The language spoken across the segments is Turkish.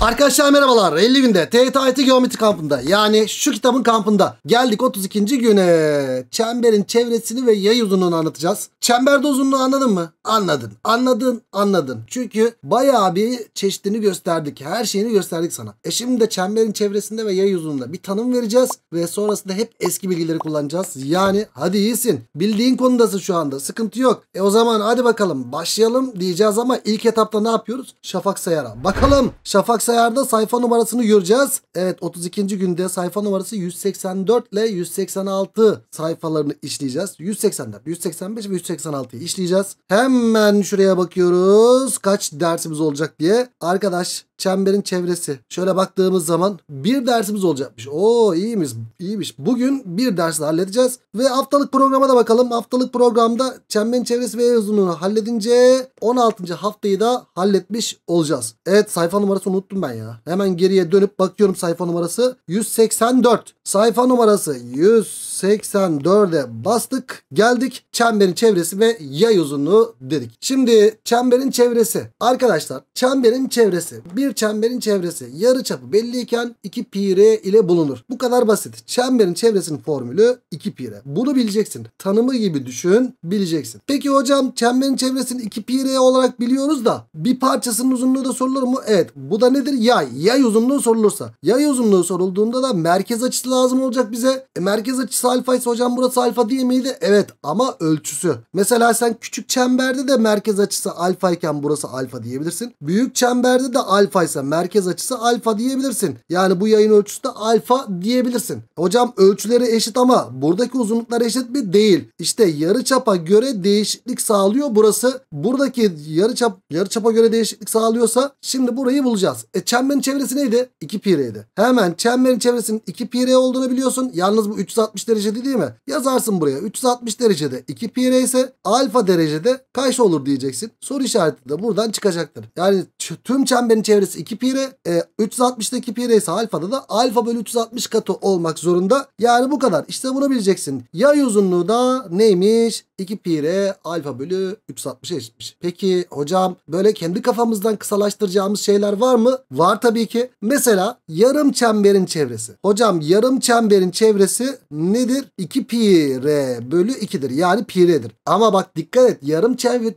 Arkadaşlar merhabalar. 50 günde TYT Geometri kampında yani şu kitabın kampında geldik 32. güne. Çemberin çevresini ve yay uzunluğunu anlatacağız. Çemberde uzunluğu anladın mı? Anladın. Anladın. Anladın. Çünkü bayağı bir çeşitini gösterdik. Her şeyini gösterdik sana. E şimdi de çemberin çevresinde ve yay uzunluğunda bir tanım vereceğiz ve sonrasında hep eski bilgileri kullanacağız. Yani hadi iyisin. Bildiğin konudasın şu anda. Sıkıntı yok. E o zaman hadi bakalım başlayalım diyeceğiz ama ilk etapta ne yapıyoruz? Şafak sayara. Bakalım şafak bilgisayarda sayfa numarasını göreceğiz. Evet 32. günde sayfa numarası 184 ile 186 sayfalarını işleyeceğiz. 184, 185 ve 186'yı işleyeceğiz. Hemen şuraya bakıyoruz. Kaç dersimiz olacak diye. Arkadaş çemberin çevresi. Şöyle baktığımız zaman bir dersimiz olacakmış. Oo iyiymiş. iyiymiş. Bugün bir dersi halledeceğiz. Ve haftalık programa da bakalım. Haftalık programda çemberin çevresi ve uzunluğunu halledince 16. haftayı da halletmiş olacağız. Evet sayfa numarası unuttum ben ya. Hemen geriye dönüp bakıyorum sayfa numarası. 184. Sayfa numarası 184'e bastık. Geldik çemberin çevresi ve yay uzunluğu dedik. Şimdi çemberin çevresi. Arkadaşlar çemberin çevresi. Bir bir çemberin çevresi yarı çapı belliyken 2 pi r ile bulunur. Bu kadar basit. Çemberin çevresinin formülü 2 pi r. Bunu bileceksin. Tanımı gibi düşün bileceksin. Peki hocam çemberin çevresini 2 pi r olarak biliyoruz da bir parçasının uzunluğu da sorulur mu? Evet. Bu da nedir? Yay. Yay uzunluğu sorulursa. Yay uzunluğu sorulduğunda da merkez açısı lazım olacak bize. E, merkez açısı alfa ise hocam burası alfa değil miydi? Evet ama ölçüsü. Mesela sen küçük çemberde de merkez açısı alfa iken burası alfa diyebilirsin. Büyük çemberde de alfa alfa merkez açısı alfa diyebilirsin. Yani bu yayın ölçüsü de alfa diyebilirsin. Hocam ölçüleri eşit ama buradaki uzunluklar eşit mi? Değil. İşte yarıçapa göre değişiklik sağlıyor burası. Buradaki yarıçap yarıçapa göre değişiklik sağlıyorsa şimdi burayı bulacağız. E çemberin çevresi neydi? 2 pi r'ydi. Hemen çemberin çevresinin 2 pi olduğunu biliyorsun. Yalnız bu 360 derecede değil mi? Yazarsın buraya. 360 derecede 2 pi ise alfa derecede kaç olur diyeceksin. Soru işareti de buradan çıkacaktır. Yani tüm çemberin çevresi birisi 2 pi r. E, 360'da 2 pi ise alfada da alfa bölü 360 katı olmak zorunda. Yani bu kadar. İşte bunu bileceksin. Yay uzunluğu da neymiş? 2 pi r alfa bölü 360'a eşitmiş. Peki hocam böyle kendi kafamızdan kısalaştıracağımız şeyler var mı? Var tabii ki. Mesela yarım çemberin çevresi. Hocam yarım çemberin çevresi nedir? 2 pi r bölü 2'dir. Yani pi r'dir. Ama bak dikkat et yarım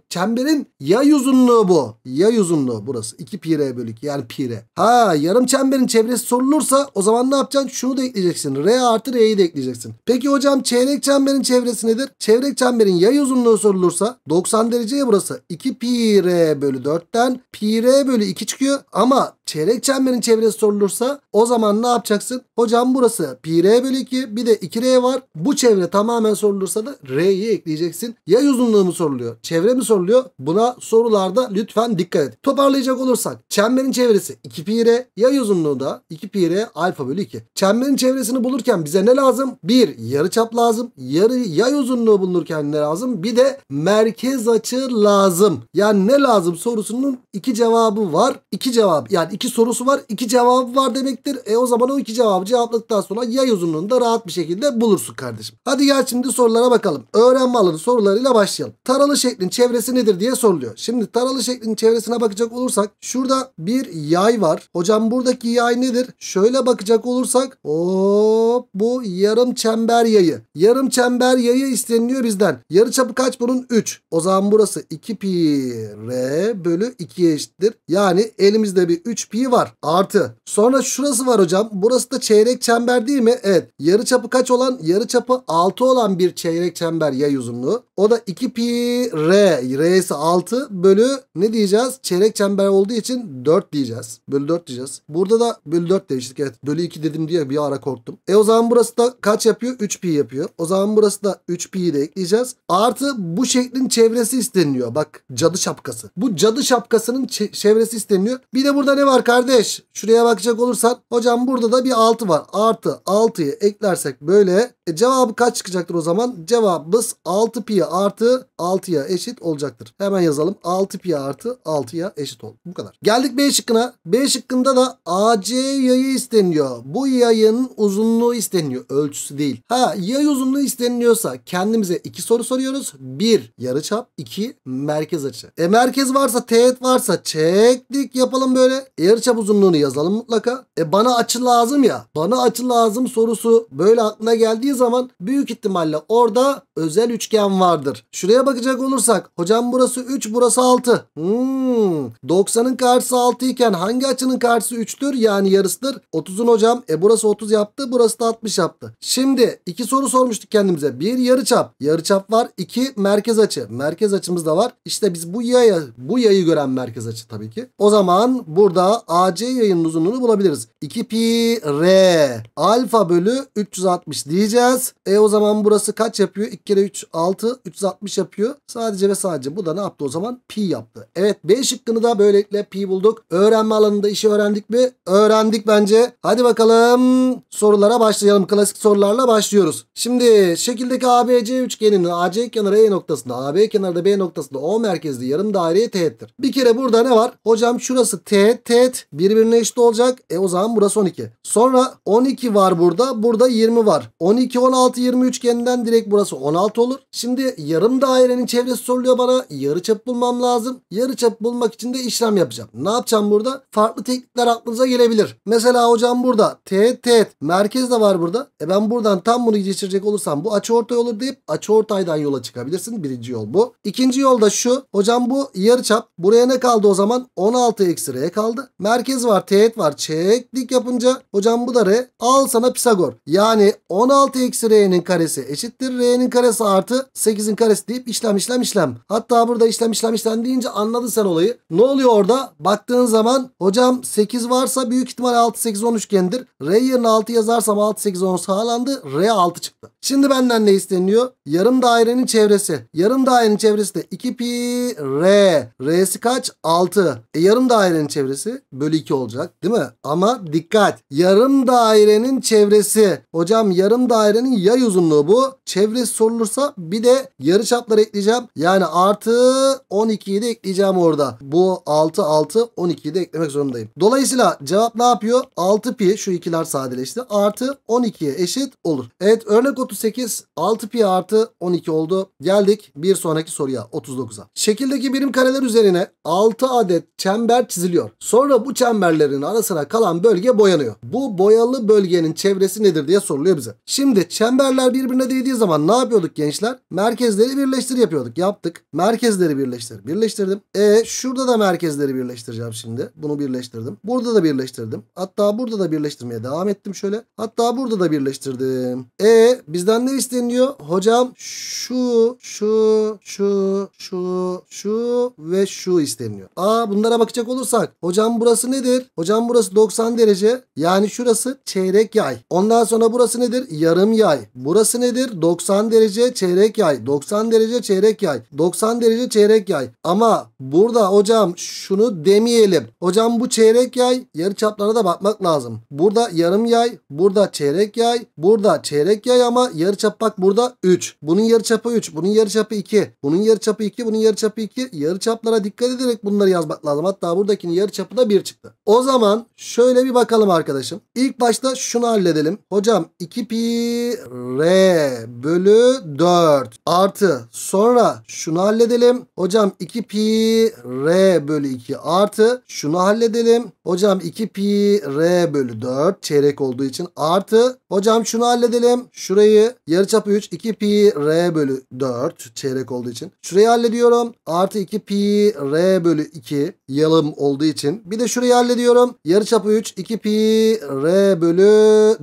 çemberin yay uzunluğu bu. Yay uzunluğu burası. 2 pi r bölü 2 yani pi r. Ha yarım çemberin çevresi sorulursa o zaman ne yapacaksın? Şunu da ekleyeceksin. R artı r'yi de ekleyeceksin. Peki hocam çeyrek çemberin çevresi nedir? Çeyrek çemberin çemberin yay uzunluğu sorulursa 90 dereceye burası. 2 pi r bölü 4'ten pi r bölü 2 çıkıyor ama çeyrek çemberin çevresi sorulursa o zaman ne yapacaksın? Hocam burası pi r bölü 2 bir de 2 r var. Bu çevre tamamen sorulursa da r'yi ekleyeceksin. Yay uzunluğu mu soruluyor? Çevre mi soruluyor? Buna sorularda lütfen dikkat et. Toparlayacak olursak çemberin çevresi 2 pi r yay uzunluğu da 2 pi r alfa bölü 2. Çemberin çevresini bulurken bize ne lazım? bir yarı çap lazım. Yarı yay uzunluğu bulunurken ne lazım. Bir de merkez açı lazım. Yani ne lazım sorusunun iki cevabı var. İki cevap yani iki sorusu var. iki cevabı var demektir. E o zaman o iki cevabı cevapladıktan sonra yay uzunluğunu da rahat bir şekilde bulursun kardeşim. Hadi gel şimdi sorulara bakalım. Öğrenme alanı sorularıyla başlayalım. Taralı şeklin çevresi nedir diye soruluyor. Şimdi taralı şeklin çevresine bakacak olursak şurada bir yay var. Hocam buradaki yay nedir? Şöyle bakacak olursak hop bu yarım çember yayı. Yarım çember yayı isteniliyor bizden. Yarıçapı kaç bunun? 3. O zaman burası 2 pi r bölü 2'ye eşittir. Yani elimizde bir 3 pi var. Artı. Sonra şurası var hocam. Burası da çeyrek çember değil mi? Evet. Yarıçapı kaç olan? Yarıçapı 6 olan bir çeyrek çember yay uzunluğu. O da 2 pi r. R'si 6 bölü ne diyeceğiz? Çeyrek çember olduğu için 4 diyeceğiz. Bölü 4 diyeceğiz. Burada da bölü 4 demiştik. Evet. Bölü 2 dedim diye bir ara korktum. E o zaman burası da kaç yapıyor? 3 pi yapıyor. O zaman burası da 3 pi'yi de ekleyeceğiz. Artı bu şeklin çevresi isteniliyor. Bak cadı şapkası. Bu cadı şapkasının çevresi isteniliyor. Bir de burada ne var kardeş? Şuraya bakacak olursan. Hocam burada da bir 6 var. Artı 6'yı eklersek böyle. E, cevabı kaç çıkacaktır o zaman? Cevabımız 6 pi artı 6'ya eşit olacaktır. Hemen yazalım. 6 pi artı 6'ya eşit oldu. Bu kadar. Geldik B şıkkına. B şıkkında da AC yayı isteniliyor. Bu yayın uzunluğu isteniliyor. Ölçüsü değil. Ha yay uzunluğu isteniliyorsa kendimize iki soru soruyoruz. 1 yarıçap, 2 merkez açı. E merkez varsa teğet varsa çektik yapalım böyle. E, yarıçap uzunluğunu yazalım mutlaka. E bana açı lazım ya. Bana açı lazım sorusu böyle aklına geldiği zaman büyük ihtimalle orada özel üçgen vardır. Şuraya bakacak olursak hocam burası 3 burası 6. Hmm, 90'ın karşısı 6 iken hangi açının karşısı 3'tür? Yani yarısıdır. 30'un hocam. E burası 30 yaptı. Burası da 60 yaptı. Şimdi iki soru sormuştuk kendimize. Bir yarıçap. Yarıçap var. 2 merkez açı. Merkez açımız da var. İşte biz bu yayı bu yayı gören merkez açı tabii ki. O zaman burada AC yayının uzunluğunu bulabiliriz. 2 pi r alfa bölü 360 diyeceğiz. E o zaman burası kaç yapıyor? 2 kere 3 6 360 yapıyor. Sadece ve sadece bu da ne yaptı o zaman? Pi yaptı. Evet B şıkkını da böylelikle pi bulduk. Öğrenme alanında işi öğrendik mi? Öğrendik bence. Hadi bakalım sorulara başlayalım. Klasik sorularla başlıyoruz. Şimdi şekildeki ABC üçgeninin AC kenarı E noktasında, AB kenarı da B noktasında O merkezli yarım daireye teğettir. Bir kere burada ne var? Hocam şurası T, teğet birbirine eşit olacak. E o zaman burası 12. Sonra 12 var burada, burada 20 var. 12, 16, 20 üçgeninden direkt burası 16 olur. Şimdi yarım dairenin çevresi soruluyor bana. yarıçap bulmam lazım. Yarıçap bulmak için de işlem yapacağım. Ne yapacağım burada? Farklı teknikler aklınıza gelebilir. Mesela hocam burada T, teğet merkez de var burada. E ben buradan tam bunu geçirecek olursam bu açı ortay olur deyip açı ortaydan Nereden yola çıkabilirsin? Birinci yol bu. İkinci yol da şu. Hocam bu yarıçap. Buraya ne kaldı o zaman? 16 eksi R kaldı. Merkez var, teğet var. Çeklik yapınca hocam bu da R. Al sana Pisagor. Yani 16 eksi R'nin karesi eşittir. R'nin karesi artı 8'in karesi deyip işlem işlem işlem. Hatta burada işlem işlem işlem deyince anladın sen olayı. Ne oluyor orada? Baktığın zaman hocam 8 varsa büyük ihtimal 6 8 10 üçgendir. R yerine 6 yazarsam 6 8 10 sağlandı. R 6 çıktı. Şimdi benden ne isteniyor? Yarım daire dairenin çevresi. Yarım dairenin çevresi de 2 pi r. R'si kaç? 6. E yarım dairenin çevresi bölü 2 olacak değil mi? Ama dikkat. Yarım dairenin çevresi. Hocam yarım dairenin yay uzunluğu bu. Çevresi sorulursa bir de yarı çapları ekleyeceğim. Yani artı 12'yi de ekleyeceğim orada. Bu 6 6 12'yi de eklemek zorundayım. Dolayısıyla cevap ne yapıyor? 6 pi şu ikiler sadeleşti. Artı 12'ye eşit olur. Evet örnek 38 6 pi artı 12 12 oldu. Geldik bir sonraki soruya 39'a. Şekildeki birim kareler üzerine 6 adet çember çiziliyor. Sonra bu çemberlerin arasına kalan bölge boyanıyor. Bu boyalı bölgenin çevresi nedir diye soruluyor bize. Şimdi çemberler birbirine değdiği zaman ne yapıyorduk gençler? Merkezleri birleştir yapıyorduk. Yaptık. Merkezleri birleştir. Birleştirdim. E şurada da merkezleri birleştireceğim şimdi. Bunu birleştirdim. Burada da birleştirdim. Hatta burada da birleştirmeye devam ettim şöyle. Hatta burada da birleştirdim. E bizden ne isteniyor? Hocam şu, şu, şu, şu, şu ve şu isteniyor. Aa bunlara bakacak olursak hocam burası nedir? Hocam burası 90 derece. Yani şurası çeyrek yay. Ondan sonra burası nedir? Yarım yay. Burası nedir? 90 derece çeyrek yay. 90 derece çeyrek yay. 90 derece çeyrek yay. Ama burada hocam şunu demeyelim. Hocam bu çeyrek yay yarı çaplarına da bakmak lazım. Burada yarım yay, burada çeyrek yay, burada çeyrek yay ama yarı çap bak burada 3. Bunun yarı yarıçapı 3, bunun yarıçapı 2, bunun yarıçapı 2, bunun yarıçapı 2. Yarıçaplara dikkat ederek bunları yazmak lazım. Hatta buradakinin yarıçapı da 1 çıktı. O zaman şöyle bir bakalım arkadaşım. İlk başta şunu halledelim. Hocam 2 pi r bölü 4 artı sonra şunu halledelim. Hocam 2 pi r bölü 2 artı şunu halledelim. Hocam 2 pi r bölü 4 çeyrek olduğu için artı. Hocam şunu halledelim. Şurayı yarıçapı 3 2 pi r bölü bölü 4 çeyrek olduğu için. Şurayı hallediyorum. Artı 2 pi r bölü 2 yalım olduğu için. Bir de şurayı hallediyorum. Yarı çapı 3 2 pi r bölü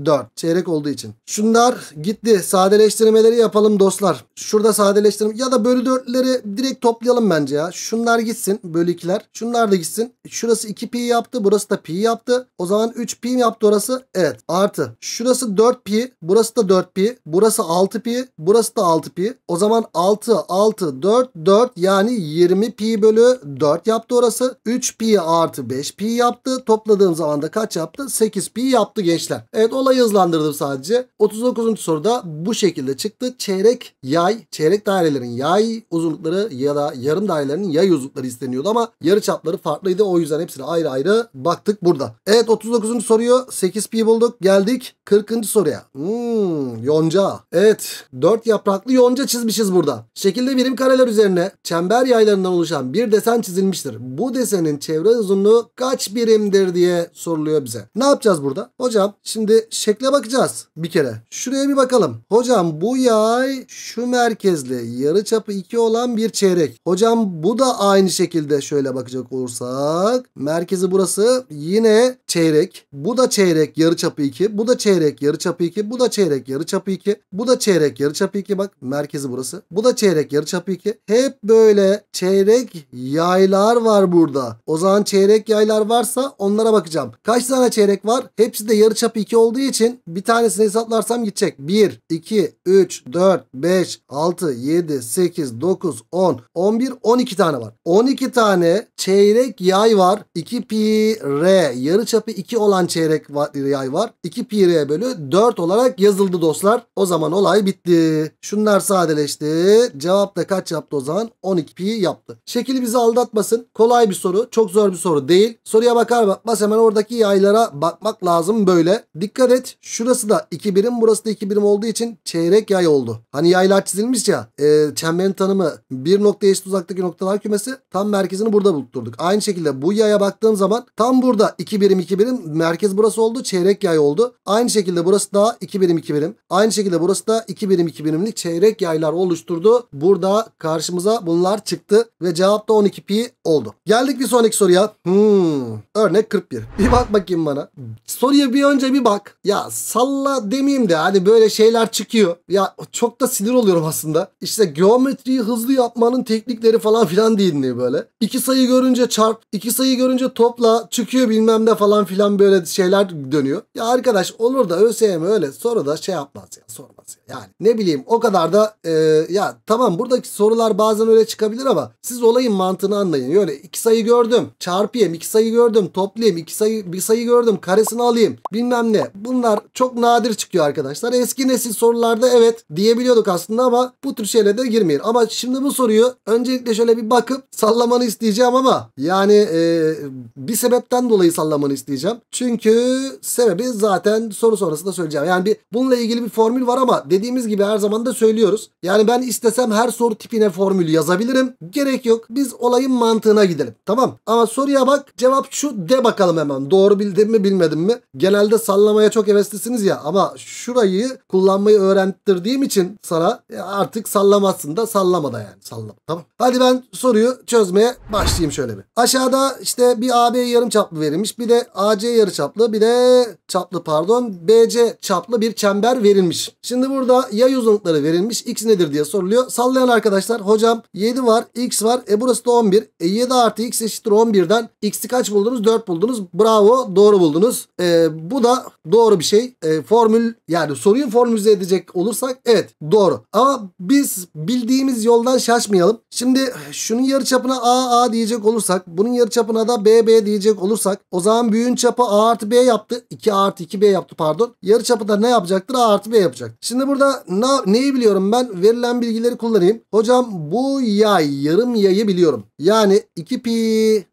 4 çeyrek olduğu için. Şunlar gitti. Sadeleştirmeleri yapalım dostlar. Şurada sadeleştirme ya da bölü 4'leri direkt toplayalım bence ya. Şunlar gitsin bölü 2'ler. Şunlar da gitsin. Şurası 2 pi yaptı. Burası da pi yaptı. O zaman 3 pi yaptı orası? Evet. Artı. Şurası 4 pi. Burası da 4 pi. Burası 6 pi. Burası da 6 pi pi. O zaman 6 6 4 4 yani 20 pi bölü 4 yaptı orası. 3 pi artı 5 pi yaptı. Topladığım zaman da kaç yaptı? 8 pi yaptı gençler. Evet olayı hızlandırdım sadece. 39. soruda bu şekilde çıktı. Çeyrek yay, çeyrek dairelerin yay uzunlukları ya da yarım dairelerin yay uzunlukları isteniyordu ama yarı çapları farklıydı. O yüzden hepsine ayrı ayrı baktık burada. Evet 39. soruyu 8 pi bulduk. Geldik 40. soruya. Hmm, yonca. Evet 4 yapraklı yonca lonca çizmişiz burada. Şekilde birim kareler üzerine çember yaylarından oluşan bir desen çizilmiştir. Bu desenin çevre uzunluğu kaç birimdir diye soruluyor bize. Ne yapacağız burada? Hocam şimdi şekle bakacağız bir kere. Şuraya bir bakalım. Hocam bu yay şu merkezli yarı çapı 2 olan bir çeyrek. Hocam bu da aynı şekilde şöyle bakacak olursak. Merkezi burası yine çeyrek. Bu da çeyrek yarı çapı 2. Bu da çeyrek yarı çapı 2. Bu da çeyrek yarı çapı 2. Bu da çeyrek yarı çapı 2. Bak merkezi merkezi burası. Bu da çeyrek yarıçapı 2. Hep böyle çeyrek yaylar var burada. O zaman çeyrek yaylar varsa onlara bakacağım. Kaç tane çeyrek var? Hepsi de yarıçapı 2 olduğu için bir tanesini hesaplarsam gidecek. 1, 2, 3, 4, 5, 6, 7, 8, 9, 10, 11, 12 tane var. 12 tane çeyrek yay var. 2 pi r yarıçapı 2 olan çeyrek yay var. 2 pi r bölü 4 olarak yazıldı dostlar. O zaman olay bitti. Şunlar sadeleşti. Cevap da kaç yaptı o zaman? 12 pi yaptı. Şekil bizi aldatmasın. Kolay bir soru. Çok zor bir soru değil. Soruya bakar bakmaz hemen oradaki yaylara bakmak lazım böyle. Dikkat et. Şurası da 2 birim burası da 2 birim olduğu için çeyrek yay oldu. Hani yaylar çizilmiş ya. E, çemberin tanımı bir nokta eşit uzaktaki noktalar kümesi. Tam merkezini burada buluturduk. Aynı şekilde bu yaya baktığım zaman tam burada 2 birim 2 birim merkez burası oldu. Çeyrek yay oldu. Aynı şekilde burası da 2 birim 2 birim. Aynı şekilde burası da 2 birim 2 birimlik çeyrek yaylar oluşturdu. Burada karşımıza bunlar çıktı ve cevap da 12 pi oldu. Geldik bir sonraki soruya. Hmm. Örnek 41. Bir bak bakayım bana. Soruya bir önce bir bak. Ya salla demeyeyim de hani böyle şeyler çıkıyor. Ya çok da sinir oluyorum aslında. İşte geometriyi hızlı yapmanın teknikleri falan filan değil mi böyle? İki sayı görünce çarp, iki sayı görünce topla, çıkıyor bilmem ne falan filan böyle şeyler dönüyor. Ya arkadaş olur da ÖSYM öyle sonra da şey yapmaz ya sorma. Yani ne bileyim o kadar da e, ya tamam buradaki sorular bazen öyle çıkabilir ama siz olayın mantığını anlayın. Öyle iki sayı gördüm çarpayım iki sayı gördüm toplayayım iki sayı bir sayı gördüm karesini alayım bilmem ne. Bunlar çok nadir çıkıyor arkadaşlar. Eski nesil sorularda evet diyebiliyorduk aslında ama bu tür şeylere de girmeyin. Ama şimdi bu soruyu öncelikle şöyle bir bakıp sallamanı isteyeceğim ama yani e, bir sebepten dolayı sallamanı isteyeceğim. Çünkü sebebi zaten soru sonrasında söyleyeceğim. Yani bir bununla ilgili bir formül var ama dediğimiz gibi her zaman da söylüyoruz. Yani ben istesem her soru tipine formül yazabilirim. Gerek yok. Biz olayın mantığına gidelim. Tamam. Ama soruya bak. Cevap şu de bakalım hemen. Doğru bildim mi bilmedim mi? Genelde sallamaya çok heveslisiniz ya ama şurayı kullanmayı öğrendirdiğim için sana e, artık sallamazsın da sallama da yani. Sallama. Tamam. Hadi ben soruyu çözmeye başlayayım şöyle bir. Aşağıda işte bir AB yarım çaplı verilmiş. Bir de AC yarı çaplı. Bir de çaplı pardon. BC çaplı bir çember verilmiş. Şimdi Şimdi burada ya uzunlukları verilmiş x nedir diye soruluyor. Sallayan arkadaşlar hocam 7 var x var e burası da 11. E 7 artı x eşittir 11'den x'i kaç buldunuz? 4 buldunuz. Bravo doğru buldunuz. E, bu da doğru bir şey. E, formül yani soruyu formülize edecek olursak evet doğru. Ama biz bildiğimiz yoldan şaşmayalım. Şimdi şunun yarıçapına a a diyecek olursak bunun yarıçapına da b b diyecek olursak o zaman büyüğün çapı a artı b yaptı. 2 a artı 2 b yaptı pardon. Yarıçapı da ne yapacaktır? a artı b yapacak. Şimdi burada ne, neyi biliyorum ben? Verilen bilgileri kullanayım. Hocam bu yay yarım yayı biliyorum. Yani 2 pi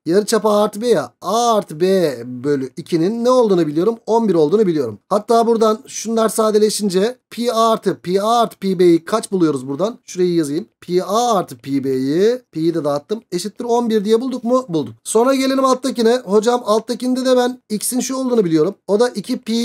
yarıçap a artı b ya a artı b bölü 2'nin ne olduğunu biliyorum? 11 olduğunu biliyorum. Hatta buradan şunlar sadeleşince pi a artı pi a artı pi b'yi kaç buluyoruz buradan? Şurayı yazayım. Pi a artı pi b'yi pi'yi de dağıttım. Eşittir 11 diye bulduk mu? Bulduk. Sonra gelelim alttakine. Hocam alttakinde de ben x'in şu olduğunu biliyorum. O da 2 pi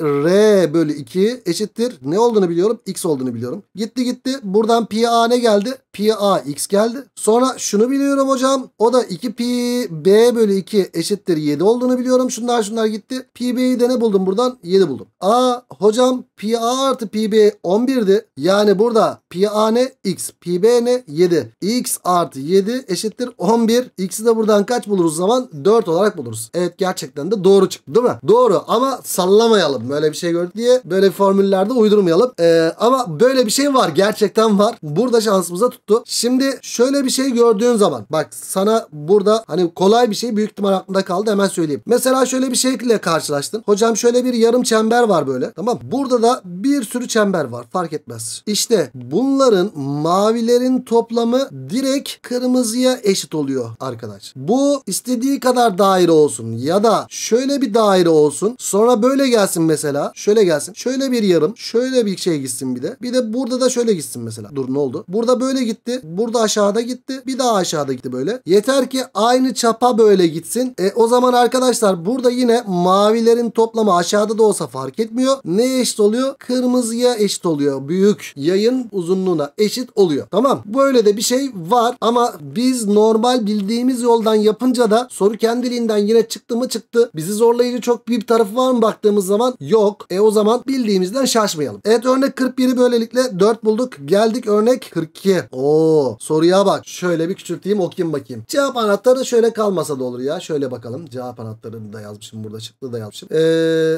r bölü 2 eşittir ne? Ne olduğunu biliyorum? X olduğunu biliyorum. Gitti gitti. Buradan pi a ne geldi? pi a x geldi. Sonra şunu biliyorum hocam. O da 2 pi b bölü 2 eşittir 7 olduğunu biliyorum. Şunlar şunlar gitti. Pi b'yi de ne buldum buradan? 7 buldum. A hocam pi a artı pi b 11'di. Yani burada pi a ne? x. Pi b ne? 7. x artı 7 eşittir 11. x'i de buradan kaç buluruz zaman? 4 olarak buluruz. Evet gerçekten de doğru çıktı değil mi? Doğru ama sallamayalım. Böyle bir şey gördük diye böyle formüllerde uydurmayalım. Ee, ama böyle bir şey var. Gerçekten var. Burada şansımıza tut tuttu. Şimdi şöyle bir şey gördüğün zaman bak sana burada hani kolay bir şey büyük ihtimal aklında kaldı hemen söyleyeyim. Mesela şöyle bir şekilde karşılaştın. Hocam şöyle bir yarım çember var böyle. Tamam. Burada da bir sürü çember var. Fark etmez. İşte bunların mavilerin toplamı direkt kırmızıya eşit oluyor arkadaş. Bu istediği kadar daire olsun ya da şöyle bir daire olsun. Sonra böyle gelsin mesela. Şöyle gelsin. Şöyle bir yarım. Şöyle bir şey gitsin bir de. Bir de burada da şöyle gitsin mesela. Dur ne oldu? Burada böyle gitsin gitti. Burada aşağıda gitti. Bir daha aşağıda gitti böyle. Yeter ki aynı çapa böyle gitsin. E, o zaman arkadaşlar burada yine mavilerin toplamı aşağıda da olsa fark etmiyor. Ne eşit oluyor? Kırmızıya eşit oluyor. Büyük yayın uzunluğuna eşit oluyor. Tamam. Böyle de bir şey var ama biz normal bildiğimiz yoldan yapınca da soru kendiliğinden yine çıktı mı çıktı. Bizi zorlayıcı çok bir tarafı var mı baktığımız zaman? Yok. E o zaman bildiğimizden şaşmayalım. Evet örnek 41'i böylelikle 4 bulduk. Geldik örnek 42. O Oo soruya bak. Şöyle bir küçülteyim okuyayım bakayım. Cevap anahtarı şöyle kalmasa da olur ya. Şöyle bakalım. Cevap anahtarını da yazmışım burada. çıktı da yazmışım. Ee,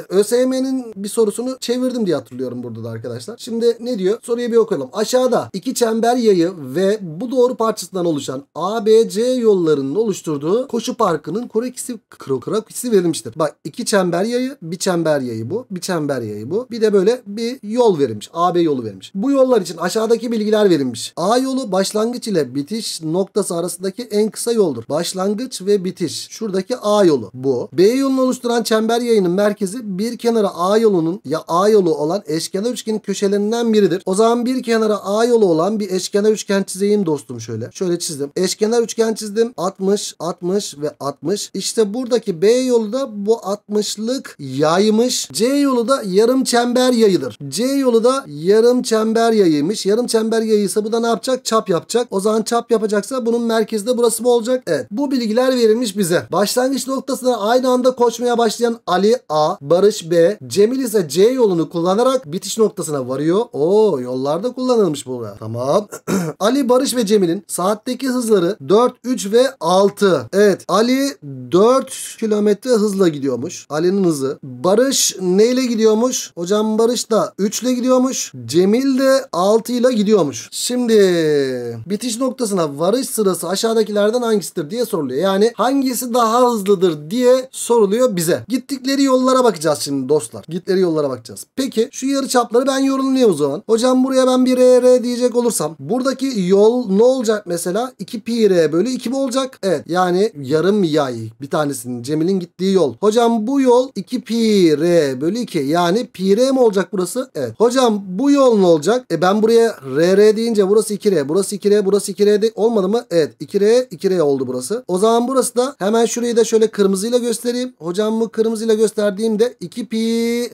ÖSYM'nin bir sorusunu çevirdim diye hatırlıyorum burada da arkadaşlar. Şimdi ne diyor? Soruyu bir okuyalım. Aşağıda iki çember yayı ve bu doğru parçasından oluşan ABC yollarının oluşturduğu koşu parkının korekisi krokrakisi verilmiştir. Bak iki çember yayı, bir çember yayı bu, bir çember yayı bu. Bir de böyle bir yol verilmiş. AB yolu verilmiş. Bu yollar için aşağıdaki bilgiler verilmiş. A yolu yolu başlangıç ile bitiş noktası arasındaki en kısa yoldur. Başlangıç ve bitiş. Şuradaki A yolu bu. B yolunu oluşturan çember yayının merkezi bir kenara A yolunun ya A yolu olan eşkenar üçgenin köşelerinden biridir. O zaman bir kenara A yolu olan bir eşkenar üçgen çizeyim dostum şöyle. Şöyle çizdim. Eşkenar üçgen çizdim. 60, 60 ve 60. İşte buradaki B yolu da bu 60'lık yaymış. C yolu da yarım çember yayıdır. C yolu da yarım çember yayıymış. Yarım çember yayıysa bu da ne yapacak? Çap yapacak. O zaman çap yapacaksa bunun merkezde burası mı olacak? Evet. Bu bilgiler verilmiş bize. Başlangıç noktasına aynı anda koşmaya başlayan Ali A, Barış B, Cemil ise C yolunu kullanarak bitiş noktasına varıyor. O yollarda kullanılmış bu. Tamam. Ali, Barış ve Cemil'in saatteki hızları 4, 3 ve 6. Evet. Ali 4 kilometre hızla gidiyormuş. Ali'nin hızı. Barış neyle gidiyormuş? Hocam Barış da 3 ile gidiyormuş. Cemil de 6 ile gidiyormuş. Şimdi Bitiş noktasına varış sırası aşağıdakilerden hangisidir diye soruluyor. Yani hangisi daha hızlıdır diye soruluyor bize. Gittikleri yollara bakacağız şimdi dostlar. Gittikleri yollara bakacağız. Peki şu yarı çapları ben yorumlayayım o zaman. Hocam buraya ben bir r diyecek olursam buradaki yol ne olacak mesela? 2 pi r bölü 2 mi olacak? Evet yani yarım yay bir tanesinin Cemil'in gittiği yol. Hocam bu yol 2 pi r bölü 2 yani pi r mi olacak burası? Evet. Hocam bu yol ne olacak? E ben buraya r r deyince burası 2 r Burası 2R. Burası 2R'di. Olmadı mı? Evet. 2R 2R oldu burası. O zaman burası da hemen şurayı da şöyle kırmızıyla göstereyim. Hocam bu kırmızıyla gösterdiğimde 2 pi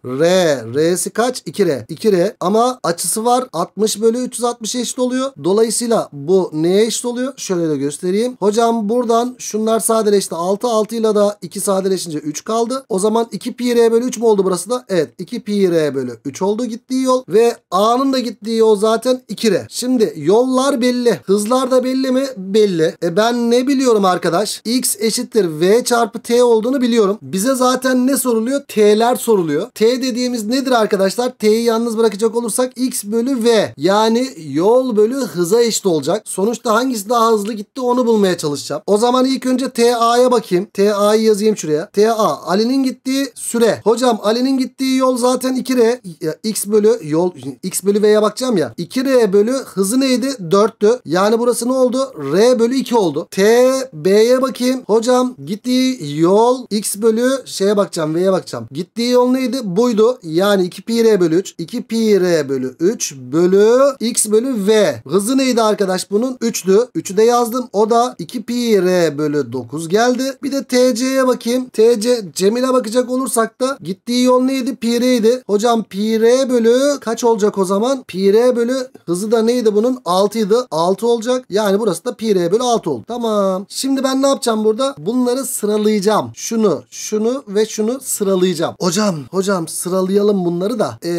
R. R'si kaç? 2R. 2R. Ama açısı var. 60 bölü 360 eşit oluyor. Dolayısıyla bu neye eşit oluyor? Şöyle de göstereyim. Hocam buradan şunlar sadeleşti. 6 6 ile da 2 sadeleşince 3 kaldı. O zaman 2 pi R bölü 3 mü oldu burası da? Evet. 2 pi R bölü 3 oldu gittiği yol ve A'nın da gittiği yol zaten 2 R. Şimdi yol Kurallar belli. Hızlar da belli mi? Belli. E ben ne biliyorum arkadaş? X eşittir V çarpı T olduğunu biliyorum. Bize zaten ne soruluyor? T'ler soruluyor. T dediğimiz nedir arkadaşlar? T'yi yalnız bırakacak olursak X bölü V. Yani yol bölü hıza eşit olacak. Sonuçta hangisi daha hızlı gitti onu bulmaya çalışacağım. O zaman ilk önce TA'ya bakayım. TA'yı yazayım şuraya. TA Ali'nin gittiği süre. Hocam Ali'nin gittiği yol zaten 2R. X bölü yol X bölü V'ye bakacağım ya. 2R bölü hızı neydi? 4'tü. Yani burası ne oldu? R bölü 2 oldu. T B'ye bakayım. Hocam gittiği yol X bölü şeye bakacağım V'ye bakacağım. Gittiği yol neydi? Buydu. Yani 2 pi R bölü 3. 2 pi R bölü 3 bölü X bölü V. Hızı neydi arkadaş bunun? 3'tü. 3'ü de yazdım. O da 2 pi R bölü 9 geldi. Bir de TC'ye bakayım. TC Cemil'e bakacak olursak da gittiği yol neydi? Pi R'ydi. Hocam pi R bölü kaç olacak o zaman? Pi R bölü hızı da neydi bunun? 6 6'ydı. 6 olacak. Yani burası da pi r bölü 6 oldu. Tamam. Şimdi ben ne yapacağım burada? Bunları sıralayacağım. Şunu, şunu ve şunu sıralayacağım. Hocam, hocam sıralayalım bunları da. Ee,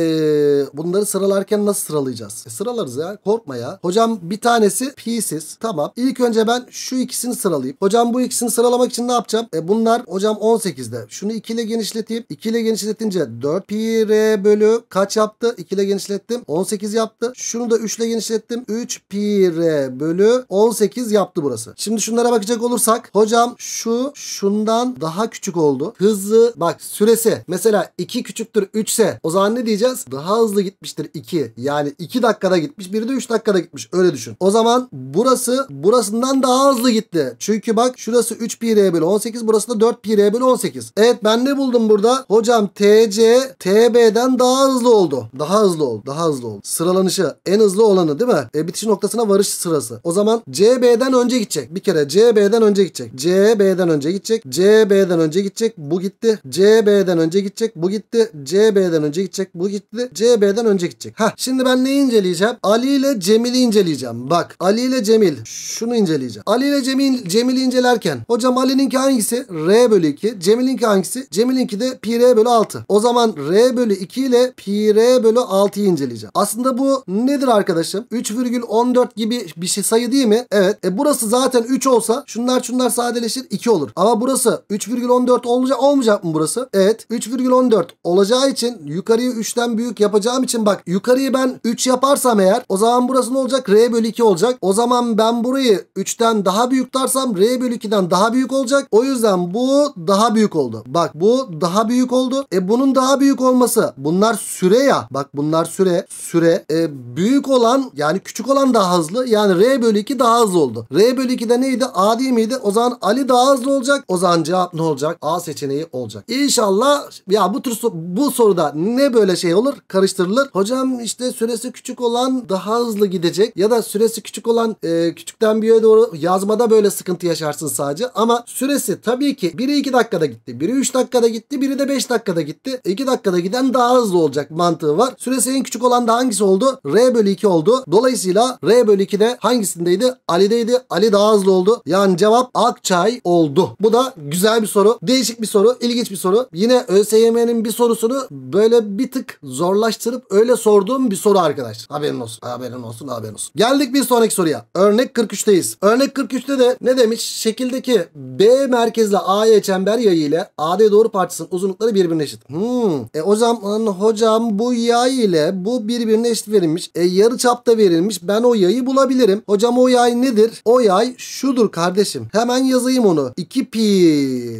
bunları sıralarken nasıl sıralayacağız? E, sıralarız ya. Korkma ya. Hocam bir tanesi pi'siz. Tamam. İlk önce ben şu ikisini sıralayayım. Hocam bu ikisini sıralamak için ne yapacağım? E, bunlar hocam 18'de. Şunu 2 ile genişleteyim. 2 ile genişletince 4 pi r bölü kaç yaptı? 2 ile genişlettim. 18 yaptı. Şunu da 3 ile genişlettim. 3 pi r bölü 18 yaptı burası. Şimdi şunlara bakacak olursak hocam şu şundan daha küçük oldu. Hızı bak süresi mesela 2 küçüktür 3 ise o zaman ne diyeceğiz? Daha hızlı gitmiştir 2. Yani 2 dakikada gitmiş biri de 3 dakikada gitmiş öyle düşün. O zaman burası burasından daha hızlı gitti. Çünkü bak şurası 3 pi r bölü 18 burası da 4 pi r bölü 18. Evet ben ne buldum burada? Hocam tc tb'den daha hızlı oldu. Daha hızlı oldu. Daha hızlı oldu. Sıralanışı en hızlı olanı değil mi? E, bitişi nokta noktasına varış sırası. O zaman CB'den önce gidecek. Bir kere CB'den önce gidecek. CB'den önce gidecek. CB'den önce gidecek. Bu gitti. CB'den önce gidecek. Bu gitti. CB'den önce gidecek. Bu gitti. CB'den önce gidecek. Ha şimdi ben neyi inceleyeceğim? Ali ile Cemil'i inceleyeceğim. Bak Ali ile Cemil. Şunu inceleyeceğim. Ali ile Cemil Cemil'i incelerken hocam Ali'ninki hangisi? R bölü 2. Cemil'inki hangisi? Cemil'inki de pi r bölü 6. O zaman r bölü 2 ile pi r bölü 6'yı inceleyeceğim. Aslında bu nedir arkadaşım? 3,10 14 gibi bir şey sayı değil mi? Evet. E burası zaten 3 olsa şunlar şunlar sadeleşir 2 olur. Ama burası 3,14 olacak olmayacak mı burası? Evet. 3,14 olacağı için yukarıyı 3'ten büyük yapacağım için bak yukarıyı ben 3 yaparsam eğer o zaman burası ne olacak? R bölü 2 olacak. O zaman ben burayı 3'ten daha büyük tarsam R bölü 2'den daha büyük olacak. O yüzden bu daha büyük oldu. Bak bu daha büyük oldu. E bunun daha büyük olması bunlar süre ya. Bak bunlar süre. Süre. E, büyük olan yani küçük olan daha hızlı. Yani R bölü 2 daha hızlı oldu. R bölü 2'de neydi? A değil miydi? O zaman Ali daha hızlı olacak. O zaman cevap ne olacak? A seçeneği olacak. İnşallah ya bu tür bu soruda ne böyle şey olur? Karıştırılır. Hocam işte süresi küçük olan daha hızlı gidecek ya da süresi küçük olan e, küçükten yere doğru yazmada böyle sıkıntı yaşarsın sadece ama süresi tabii ki biri 2 dakikada gitti, biri 3 dakikada gitti, biri de 5 dakikada gitti. 2 dakikada giden daha hızlı olacak mantığı var. Süresi en küçük olan da hangisi oldu? R bölü 2 oldu. Dolayısıyla R bölü 2 de hangisindeydi? Ali'deydi. Ali daha hızlı oldu. Yani cevap Akçay oldu. Bu da güzel bir soru. Değişik bir soru. ilginç bir soru. Yine ÖSYM'nin bir sorusunu böyle bir tık zorlaştırıp öyle sorduğum bir soru arkadaşlar. Haberin olsun. Haberin olsun. Haberin olsun. Geldik bir sonraki soruya. Örnek 43'teyiz. Örnek 43'te de ne demiş? Şekildeki B merkezli A'ya çember yayı ile AD doğru parçasının uzunlukları birbirine eşit. Hmm. E o zaman hocam bu yay ile bu birbirine eşit verilmiş. E yarı çapta verilmiş. Ben o o yayı bulabilirim. Hocam o yay nedir? O yay şudur kardeşim. Hemen yazayım onu. 2 pi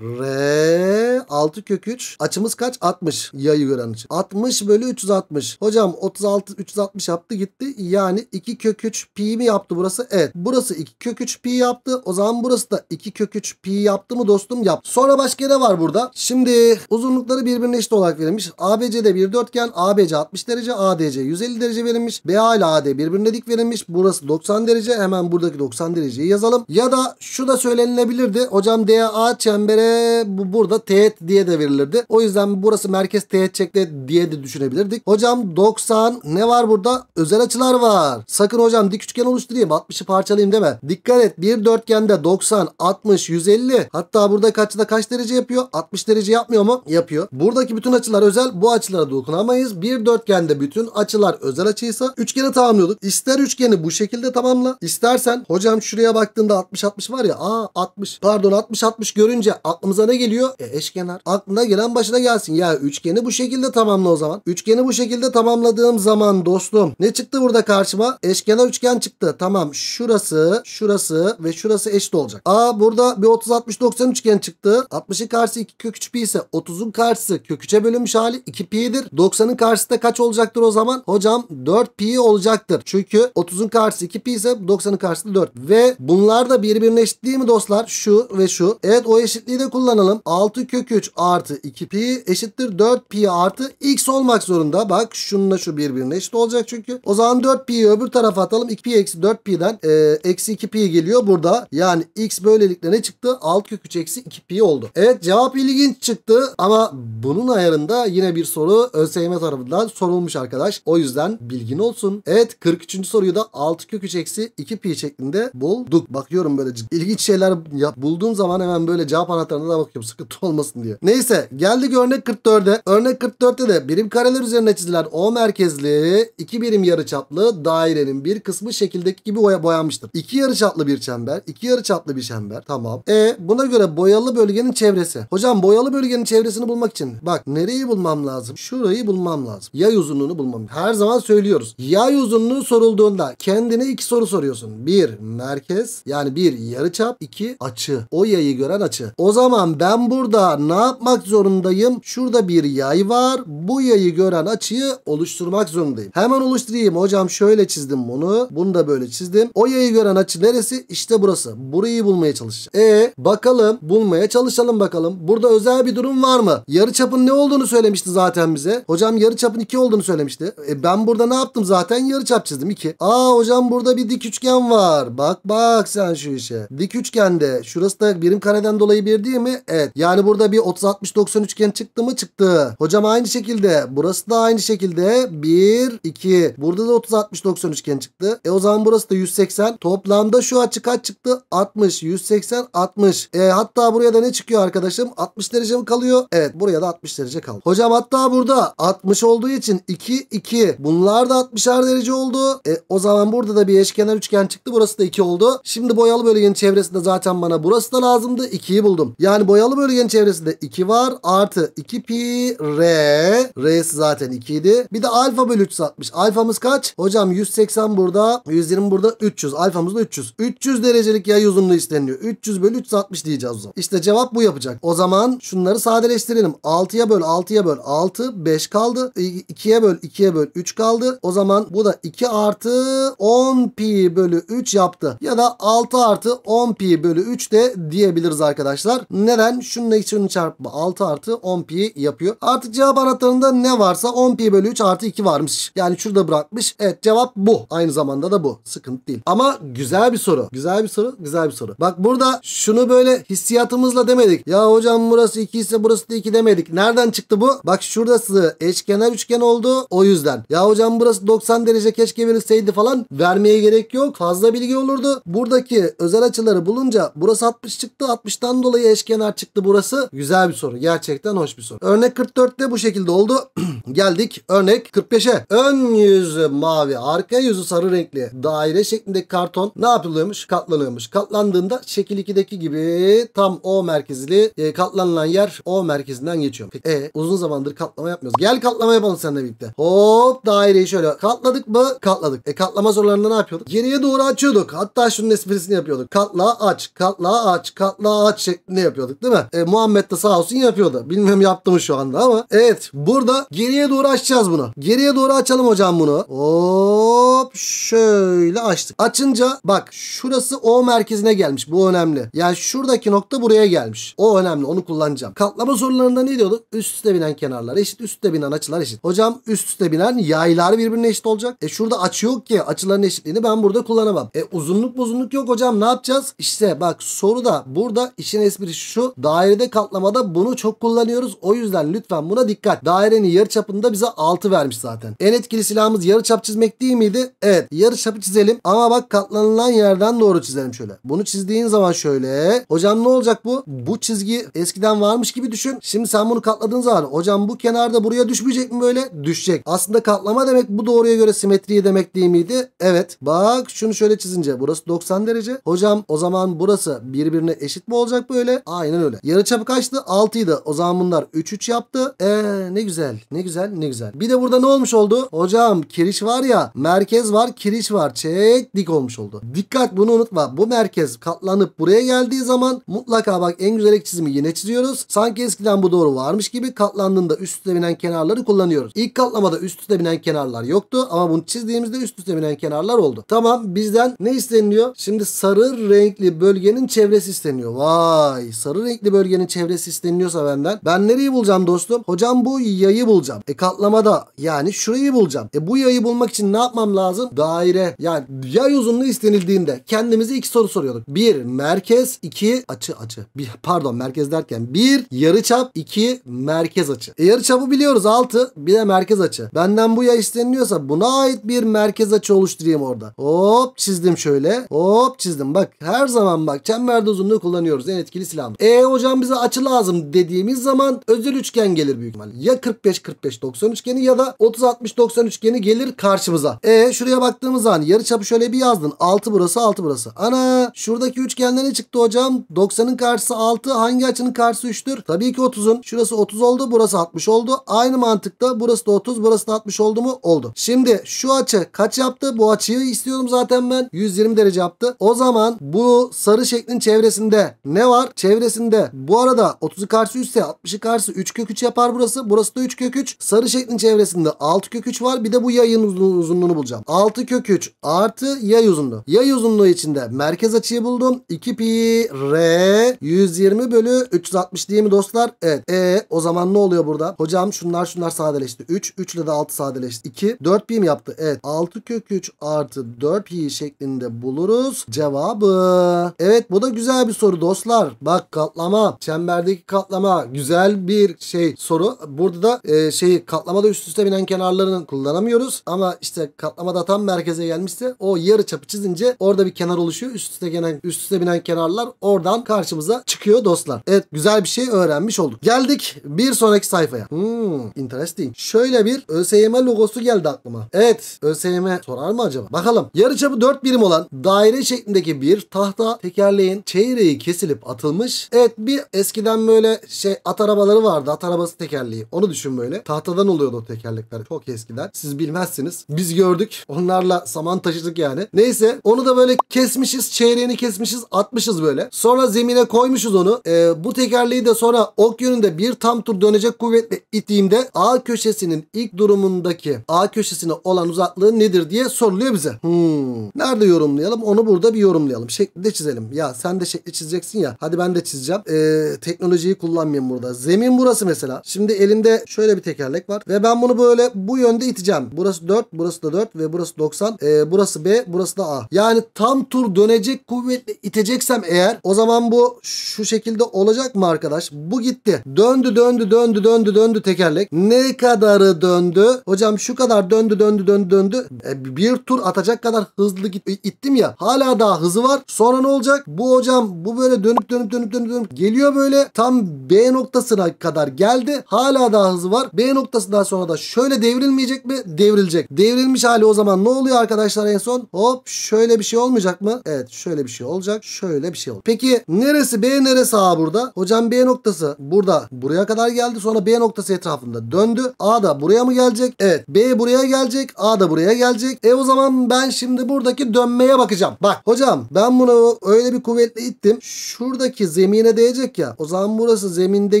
r 6 kök 3. Açımız kaç? 60 yayı gören için. 60 bölü 360. Hocam 36 360 yaptı gitti. Yani 2 kök 3 pi mi yaptı burası? Evet. Burası 2 kök 3 pi yaptı. O zaman burası da 2 kök 3 pi yaptı mı dostum? Yap. Sonra başka ne var burada? Şimdi uzunlukları birbirine eşit olarak verilmiş. ABC'de bir dörtgen. ABC 60 derece. ADC 150 derece verilmiş. BA ile AD birbirine dik verilmiş neymiş? Burası 90 derece. Hemen buradaki 90 dereceyi yazalım. Ya da şu da söylenilebilirdi. Hocam DA çembere bu burada teğet diye de verilirdi. O yüzden burası merkez teğet çekti diye de düşünebilirdik. Hocam 90 ne var burada? Özel açılar var. Sakın hocam dik üçgen oluşturayım 60'ı parçalayayım deme. Dikkat et bir dörtgende 90, 60, 150 hatta burada kaçta kaç derece yapıyor? 60 derece yapmıyor mu? Yapıyor. Buradaki bütün açılar özel bu açılara dokunamayız. Bir dörtgende bütün açılar özel açıysa üçgeni tamamlıyorduk. İster üçgen üçgeni bu şekilde tamamla. İstersen hocam şuraya baktığında 60-60 var ya aa 60 pardon 60-60 görünce aklımıza ne geliyor? E eşkenar. Aklına gelen başına gelsin. Ya üçgeni bu şekilde tamamla o zaman. Üçgeni bu şekilde tamamladığım zaman dostum ne çıktı burada karşıma? Eşkenar üçgen çıktı. Tamam şurası şurası ve şurası eşit olacak. Aa burada bir 30-60-90 üçgen çıktı. 60'ın karşısı 2 kök 3 pi ise 30'un karşısı kök 3'e bölünmüş hali 2 pi'dir. 90'ın karşısı da kaç olacaktır o zaman? Hocam 4 pi olacaktır. Çünkü 30 30'un karşısı 2 pi ise 90'ın karşısı 4. Ve bunlar da birbirine eşit değil mi dostlar? Şu ve şu. Evet o eşitliği de kullanalım. 6 kök 3 artı 2 pi eşittir 4 pi artı x olmak zorunda. Bak şununla şu birbirine eşit olacak çünkü. O zaman 4 pi'yi öbür tarafa atalım. 2 pi eksi 4 pi'den e, eksi 2 pi geliyor burada. Yani x böylelikle ne çıktı? 6 kök 3 eksi 2 pi oldu. Evet cevap ilginç çıktı ama bunun ayarında yine bir soru ÖSYM tarafından sorulmuş arkadaş. O yüzden bilgin olsun. Evet 43. soruyu da 6 kök 3 eksi 2 pi şeklinde bulduk. Bakıyorum böyle ilginç şeyler yap. bulduğum zaman hemen böyle cevap anahtarına da bakıyorum sıkıntı olmasın diye. Neyse geldik örnek 44'e. Örnek 44'te de birim kareler üzerine çizilen O merkezli 2 birim yarıçaplı dairenin bir kısmı şekildeki gibi boyanmıştır. 2 yarıçaplı bir çember, 2 yarıçaplı bir çember. Tamam. E buna göre boyalı bölgenin çevresi. Hocam boyalı bölgenin çevresini bulmak için bak nereyi bulmam lazım? Şurayı bulmam lazım. Yay uzunluğunu bulmam. Her zaman söylüyoruz. Yay uzunluğu sorulduğunda kendine iki soru soruyorsun. Bir merkez yani bir yarı çap, iki açı. O yayı gören açı. O zaman ben burada ne yapmak zorundayım? Şurada bir yay var. Bu yayı gören açıyı oluşturmak zorundayım. Hemen oluşturayım. Hocam şöyle çizdim bunu. Bunu da böyle çizdim. O yayı gören açı neresi? İşte burası. Burayı bulmaya çalışacağım. E bakalım bulmaya çalışalım bakalım. Burada özel bir durum var mı? Yarı çapın ne olduğunu söylemişti zaten bize. Hocam yarı çapın 2 olduğunu söylemişti. E ben burada ne yaptım zaten? Yarı çap çizdim 2. A Aa hocam burada bir dik üçgen var. Bak bak sen şu işe. Dik üçgende şurası da birim kareden dolayı bir değil mi? Evet. Yani burada bir 30 60 90 üçgen çıktı mı? Çıktı. Hocam aynı şekilde burası da aynı şekilde 1 2. Burada da 30 60 90 üçgen çıktı. E o zaman burası da 180. Toplamda şu açı kaç çıktı? 60 180 60. E hatta buraya da ne çıkıyor arkadaşım? 60 derece mi kalıyor? Evet buraya da 60 derece kaldı. Hocam hatta burada 60 olduğu için 2 2. Bunlar da 60'ar derece oldu. E o zaman burada da bir eşkenar üçgen çıktı. Burası da 2 oldu. Şimdi boyalı bölgenin çevresinde zaten bana burası da lazımdı. 2'yi buldum. Yani boyalı bölgenin çevresinde 2 var. Artı 2 pi r. R'si zaten 2 idi. Bir de alfa bölü 3 satmış. Alfamız kaç? Hocam 180 burada. 120 burada. 300. Alfamız da 300. 300 derecelik yay uzunluğu isteniyor. 300 bölü 3 satmış diyeceğiz o zaman. İşte cevap bu yapacak. O zaman şunları sadeleştirelim. 6'ya böl 6'ya böl 6. 5 kaldı. 2'ye böl 2'ye böl 3 kaldı. O zaman bu da 2 artı 10 pi bölü 3 yaptı. Ya da 6 artı 10 pi bölü 3 de diyebiliriz arkadaşlar. Neden? Şunun şunun çarpma. 6 artı 10 pi yapıyor. Artık cevap anahtarında ne varsa 10 pi bölü 3 artı 2 varmış. Yani şurada bırakmış. Evet cevap bu. Aynı zamanda da bu. Sıkıntı değil. Ama güzel bir soru. Güzel bir soru. Güzel bir soru. Bak burada şunu böyle hissiyatımızla demedik. Ya hocam burası 2 ise burası da 2 demedik. Nereden çıktı bu? Bak şurası eşkenar üçgen oldu. O yüzden. Ya hocam burası 90 derece keşke verilseydi falan falan vermeye gerek yok. Fazla bilgi olurdu. Buradaki özel açıları bulunca burası 60 çıktı. 60'tan dolayı eşkenar çıktı burası. Güzel bir soru. Gerçekten hoş bir soru. Örnek 44'te bu şekilde oldu. Geldik örnek 45'e. Ön yüzü mavi, arka yüzü sarı renkli daire şeklindeki karton ne yapılıyormuş? Katlanıyormuş. Katlandığında şekil 2'deki gibi tam O merkezli e, katlanılan yer O merkezinden geçiyor. e uzun zamandır katlama yapmıyoruz. Gel katlama yapalım seninle birlikte. Hop daireyi şöyle katladık mı? Katladık. E katladık katlama sorularında ne yapıyorduk? Geriye doğru açıyorduk. Hatta şunun esprisini yapıyorduk. Katla aç, katla aç, katla aç şeklinde yapıyorduk değil mi? E, Muhammed de sağ olsun yapıyordu. Bilmem yaptı mı şu anda ama. Evet burada geriye doğru açacağız bunu. Geriye doğru açalım hocam bunu. Hop şöyle açtık. Açınca bak şurası O merkezine gelmiş. Bu önemli. Yani şuradaki nokta buraya gelmiş. O önemli. Onu kullanacağım. Katlama sorularında ne diyorduk? Üst üste binen kenarlar eşit. Üst üste binen açılar eşit. Hocam üst üste binen yaylar birbirine eşit olacak. E şurada açıyor ki açıların eşitliğini ben burada kullanamam. E uzunluk uzunluk yok hocam ne yapacağız? İşte bak soru da burada işin esprisi şu. Dairede katlamada bunu çok kullanıyoruz. O yüzden lütfen buna dikkat. Dairenin yarı çapında bize 6 vermiş zaten. En etkili silahımız yarı çap çizmek değil miydi? Evet. Yarı çapı çizelim ama bak katlanılan yerden doğru çizelim şöyle. Bunu çizdiğin zaman şöyle. Hocam ne olacak bu? Bu çizgi eskiden varmış gibi düşün. Şimdi sen bunu katladığın zaman hocam bu kenarda buraya düşmeyecek mi böyle? Düşecek. Aslında katlama demek bu doğruya göre simetriye demek değil miydi? miydi? Evet. Bak şunu şöyle çizince burası 90 derece. Hocam o zaman burası birbirine eşit mi olacak böyle? Aynen öyle. Yarı Yarıçapı kaçtı? 6'ydı. O zaman bunlar 3 3 yaptı. Eee ne güzel. Ne güzel ne güzel. Bir de burada ne olmuş oldu? Hocam kiriş var ya merkez var kiriş var. Çek dik olmuş oldu. Dikkat bunu unutma. Bu merkez katlanıp buraya geldiği zaman mutlaka bak en güzel ek çizimi yine çiziyoruz. Sanki eskiden bu doğru varmış gibi katlandığında üst üste binen kenarları kullanıyoruz. İlk katlamada üst üste binen kenarlar yoktu ama bunu çizdiğimizde üst üste binen dönen kenarlar oldu. Tamam bizden ne isteniliyor? Şimdi sarı renkli bölgenin çevresi isteniyor. Vay sarı renkli bölgenin çevresi isteniliyorsa benden ben nereyi bulacağım dostum? Hocam bu yayı bulacağım. E katlamada yani şurayı bulacağım. E bu yayı bulmak için ne yapmam lazım? Daire yani yay uzunluğu istenildiğinde kendimize iki soru soruyorduk. Bir merkez, iki açı açı. Bir, pardon merkez derken bir yarı çap iki merkez açı. E çapı biliyoruz altı bir de merkez açı. Benden bu yay isteniliyorsa buna ait bir merkez açı açı oluşturayım orada. Hop çizdim şöyle. Hop çizdim. Bak her zaman bak çemberde uzunluğu kullanıyoruz. En etkili silahımız. E hocam bize açı lazım dediğimiz zaman özel üçgen gelir büyük ihtimalle. Ya 45-45-90 üçgeni ya da 30-60-90 üçgeni gelir karşımıza. E şuraya baktığımız an yarı çapı şöyle bir yazdın. 6 burası 6 burası. Ana şuradaki üçgenler ne çıktı hocam? 90'ın karşısı 6. Hangi açının karşısı 3'tür? Tabii ki 30'un. Şurası 30 oldu. Burası 60 oldu. Aynı mantıkta burası da 30 burası da 60 oldu mu? Oldu. Şimdi şu açı kaç yaptı? yaptı. Bu açıyı istiyorum zaten ben. 120 derece yaptı. O zaman bu sarı şeklin çevresinde ne var? Çevresinde bu arada 30 karşı üstte ise 60'ı karşı 3 kök 3 yapar burası. Burası da 3 kök 3. Sarı şeklin çevresinde 6 kök 3 var. Bir de bu yayın uzunluğu, uzunluğunu bulacağım. 6 kök 3 artı yay uzunluğu. Yay uzunluğu içinde merkez açıyı buldum. 2 pi r 120 bölü 360 değil mi dostlar? Evet. E o zaman ne oluyor burada? Hocam şunlar şunlar sadeleşti. 3. 3 ile de 6 sadeleşti. 2. 4 pi mi yaptı? Evet. 6 kök 3 artı 4 pi şeklinde buluruz cevabı. Evet bu da güzel bir soru dostlar. Bak katlama, çemberdeki katlama güzel bir şey soru. Burada da e, şeyi katlamada üst üste binen kenarlarını kullanamıyoruz. Ama işte katlamada tam merkeze gelmişse o yarı çapı çizince orada bir kenar oluşuyor. Üst üste gelen üst üste binen kenarlar oradan karşımıza çıkıyor dostlar. Evet güzel bir şey öğrenmiş olduk. Geldik bir sonraki sayfaya. Hmm, interesting. Şöyle bir ÖSYM logosu geldi aklıma. Evet ÖSYM sorar mı acaba? Bakalım. Yarıçapı 4 birim olan daire şeklindeki bir tahta tekerleğin çeyreği kesilip atılmış. Evet bir eskiden böyle şey at arabaları vardı. At arabası tekerleği. Onu düşün böyle. Tahtadan oluyordu o tekerlekler. Çok eskiden. Siz bilmezsiniz. Biz gördük. Onlarla saman taşıdık yani. Neyse onu da böyle kesmişiz. Çeyreğini kesmişiz. Atmışız böyle. Sonra zemine koymuşuz onu. Ee, bu tekerleği de sonra ok yönünde bir tam tur dönecek kuvvetle ittiğimde A köşesinin ilk durumundaki A köşesine olan uzaklığı nedir diye diye soruluyor bize. Hmm. Nerede yorumlayalım? Onu burada bir yorumlayalım. Şeklinde çizelim. Ya sen de şekli çizeceksin ya. Hadi ben de çizeceğim. Ee, teknolojiyi kullanmayayım burada. Zemin burası mesela. Şimdi elimde şöyle bir tekerlek var. Ve ben bunu böyle bu yönde iteceğim. Burası 4, burası da 4 ve burası 90. Ee, burası B, burası da A. Yani tam tur dönecek kuvvetle iteceksem eğer o zaman bu şu şekilde olacak mı arkadaş? Bu gitti. Döndü döndü döndü döndü döndü tekerlek. Ne kadarı döndü? Hocam şu kadar döndü döndü döndü döndü. E, bir tur atacak kadar hızlı git, ittim ya. Hala daha hızı var. Sonra ne olacak? Bu hocam bu böyle dönüp dönüp dönüp dönüp dönüp geliyor böyle. Tam B noktasına kadar geldi. Hala daha hızı var. B noktasından sonra da şöyle devrilmeyecek mi? Devrilecek. Devrilmiş hali o zaman ne oluyor arkadaşlar en son? Hop şöyle bir şey olmayacak mı? Evet şöyle bir şey olacak. Şöyle bir şey olacak. Peki neresi B neresi A burada? Hocam B noktası burada buraya kadar geldi. Sonra B noktası etrafında döndü. A da buraya mı gelecek? Evet. B buraya gelecek. A da buraya gelecek. E o zaman ben şimdi buradaki dönmeye bakacağım. Bak hocam ben bunu öyle bir kuvvetle ittim. Şuradaki zemine değecek ya. O zaman burası zeminde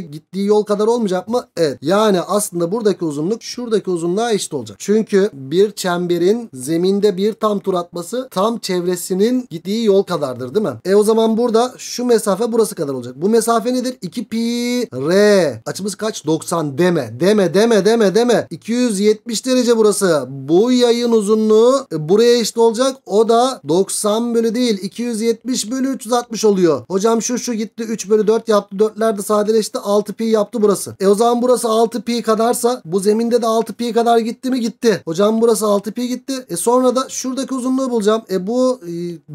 gittiği yol kadar olmayacak mı? Evet. Yani aslında buradaki uzunluk şuradaki uzunluğa eşit olacak. Çünkü bir çemberin zeminde bir tam tur atması tam çevresinin gittiği yol kadardır değil mi? E o zaman burada şu mesafe burası kadar olacak. Bu mesafe nedir? 2 pi r. Açımız kaç? 90 deme. Deme deme deme deme. 270 derece burası. Bu yayın uzunluğu uzunluğu buraya eşit olacak. O da 90 bölü değil 270 bölü 360 oluyor. Hocam şu şu gitti 3 bölü 4 yaptı. 4'ler de sadeleşti. 6 pi yaptı burası. E o zaman burası 6 pi kadarsa bu zeminde de 6 pi kadar gitti mi gitti. Hocam burası 6 pi gitti. E sonra da şuradaki uzunluğu bulacağım. E bu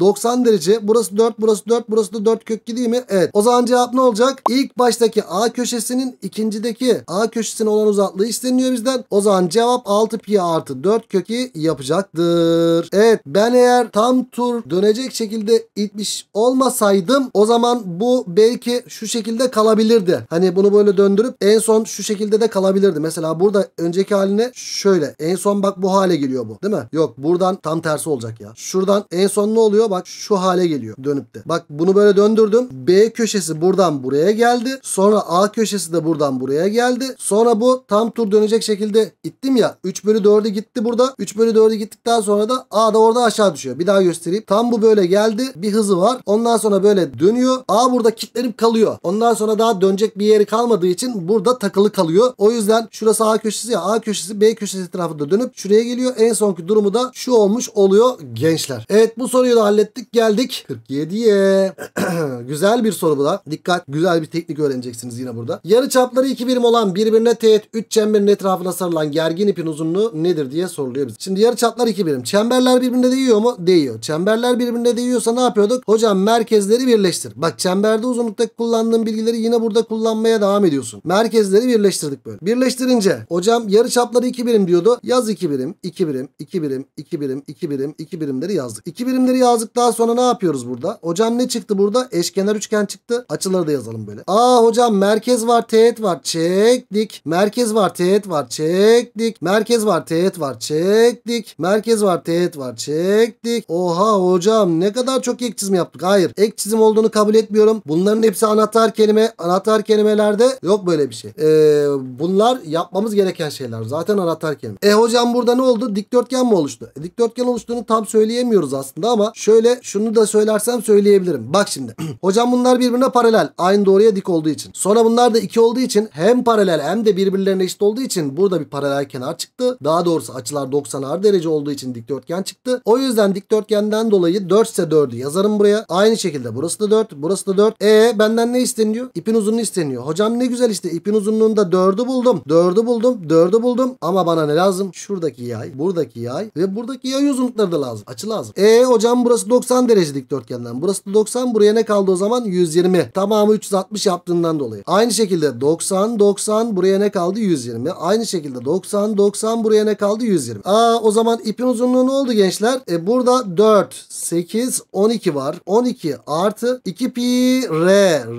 90 e, derece. Burası 4 burası 4 burası da 4 kök değil mi? Evet. O zaman cevap ne olacak? İlk baştaki A köşesinin ikincideki A köşesine olan uzaklığı isteniyor bizden. O zaman cevap 6 pi artı 4 kökü yapacak olacaktır. Evet ben eğer tam tur dönecek şekilde itmiş olmasaydım o zaman bu belki şu şekilde kalabilirdi. Hani bunu böyle döndürüp en son şu şekilde de kalabilirdi. Mesela burada önceki haline şöyle. En son bak bu hale geliyor bu. Değil mi? Yok buradan tam tersi olacak ya. Şuradan en son ne oluyor? Bak şu hale geliyor dönüp de. Bak bunu böyle döndürdüm. B köşesi buradan buraya geldi. Sonra A köşesi de buradan buraya geldi. Sonra bu tam tur dönecek şekilde ittim ya. 3 bölü 4'ü gitti burada. 3 bölü 4'ü gitti gittikten sonra da A da orada aşağı düşüyor. Bir daha göstereyim. Tam bu böyle geldi. Bir hızı var. Ondan sonra böyle dönüyor. A burada kilitlenip kalıyor. Ondan sonra daha dönecek bir yeri kalmadığı için burada takılı kalıyor. O yüzden şurası A köşesi ya. A köşesi B köşesi etrafında dönüp şuraya geliyor. En sonki durumu da şu olmuş oluyor gençler. Evet bu soruyu da hallettik. Geldik 47'ye. güzel bir soru bu da. Dikkat güzel bir teknik öğreneceksiniz yine burada. Yarı çapları 2 birim olan birbirine teğet 3 çemberin etrafına sarılan gergin ipin uzunluğu nedir diye soruluyor bize. Şimdi yarı çapları Kanatlar 2 birim. Çemberler birbirine değiyor mu? Değiyor. Çemberler birbirine değiyorsa ne yapıyorduk? Hocam merkezleri birleştir. Bak çemberde uzunluktaki kullandığım bilgileri yine burada kullanmaya devam ediyorsun. Merkezleri birleştirdik böyle. Birleştirince hocam yarı çapları 2 birim diyordu. Yaz 2 birim, 2 birim, 2 birim, 2 birim, 2 birim, 2 birimleri yazdık. 2 birimleri yazdık daha sonra ne yapıyoruz burada? Hocam ne çıktı burada? Eşkenar üçgen çıktı. Açıları da yazalım böyle. Aa hocam merkez var, teğet var. Çektik. Merkez var, teğet var. Çektik. Merkez var, teğet var. Çektik. Merkez Merkez var. Teğet var. Çektik. Oha hocam ne kadar çok ek çizim yaptık. Hayır. Ek çizim olduğunu kabul etmiyorum. Bunların hepsi anahtar kelime. Anahtar kelimelerde yok böyle bir şey. Ee, bunlar yapmamız gereken şeyler. Zaten anahtar kelime. E hocam burada ne oldu? Dikdörtgen mi oluştu? E, dikdörtgen oluştuğunu tam söyleyemiyoruz aslında ama şöyle şunu da söylersem söyleyebilirim. Bak şimdi. hocam bunlar birbirine paralel. Aynı doğruya dik olduğu için. Sonra bunlar da iki olduğu için hem paralel hem de birbirlerine eşit olduğu için burada bir paralel kenar çıktı. Daha doğrusu açılar 90'ar derece oldu olduğu için dikdörtgen çıktı. O yüzden dikdörtgenden dolayı 4 ise 4'ü yazarım buraya. Aynı şekilde burası da 4, burası da 4. E benden ne isteniyor? İpin uzunluğu isteniyor. Hocam ne güzel işte ipin uzunluğunda 4'ü buldum. 4'ü buldum, 4'ü buldum. Ama bana ne lazım? Şuradaki yay, buradaki yay ve buradaki yay uzunlukları da lazım. Açı lazım. E hocam burası 90 derece dikdörtgenden. Burası da 90. Buraya ne kaldı o zaman? 120. Tamamı 360 yaptığından dolayı. Aynı şekilde 90, 90 buraya ne kaldı? 120. Aynı şekilde 90, 90 buraya ne kaldı? 120. Aa o zaman ipin uzunluğu ne oldu gençler? E burada 4, 8, 12 var. 12 artı 2 pi r.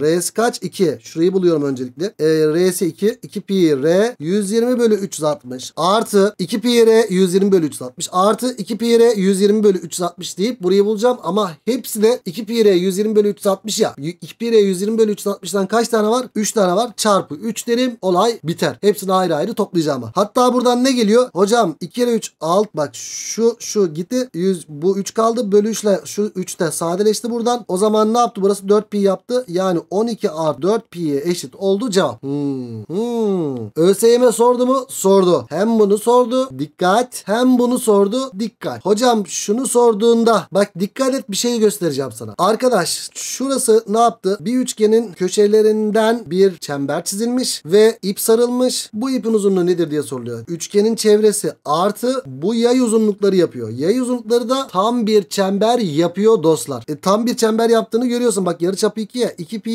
R'si kaç? 2. Şurayı buluyorum öncelikle. E, R'si 2. 2 pi r 120 bölü 360 artı 2 pi r 120 bölü 360 artı 2 pi r 120 bölü 360 deyip burayı bulacağım ama hepsi de 2 pi r 120 bölü 360 ya. 2 pi r 120 bölü 360'dan kaç tane var? 3 tane var. Çarpı 3 derim. Olay biter. Hepsini ayrı ayrı toplayacağım. Hatta buradan ne geliyor? Hocam 2 kere 3 6 bak şu şu gitti 100 bu 3 kaldı bölü 3 ile şu 3 de sadeleşti buradan. O zaman ne yaptı? Burası 4 pi yaptı. Yani 12 artı 4 pi'ye eşit oldu cevap. Hmm. Hmm. ÖSYM sordu mu? Sordu. Hem bunu sordu. Dikkat. Hem bunu sordu. Dikkat. Hocam şunu sorduğunda bak dikkat et bir şey göstereceğim sana. Arkadaş şurası ne yaptı? Bir üçgenin köşelerinden bir çember çizilmiş ve ip sarılmış. Bu ipin uzunluğu nedir diye soruluyor. Üçgenin çevresi artı bu yay uzunluğu uzunlukları yapıyor. Y uzunlukları da tam bir çember yapıyor dostlar. E, tam bir çember yaptığını görüyorsun. Bak yarıçapı 2'ye 2 pi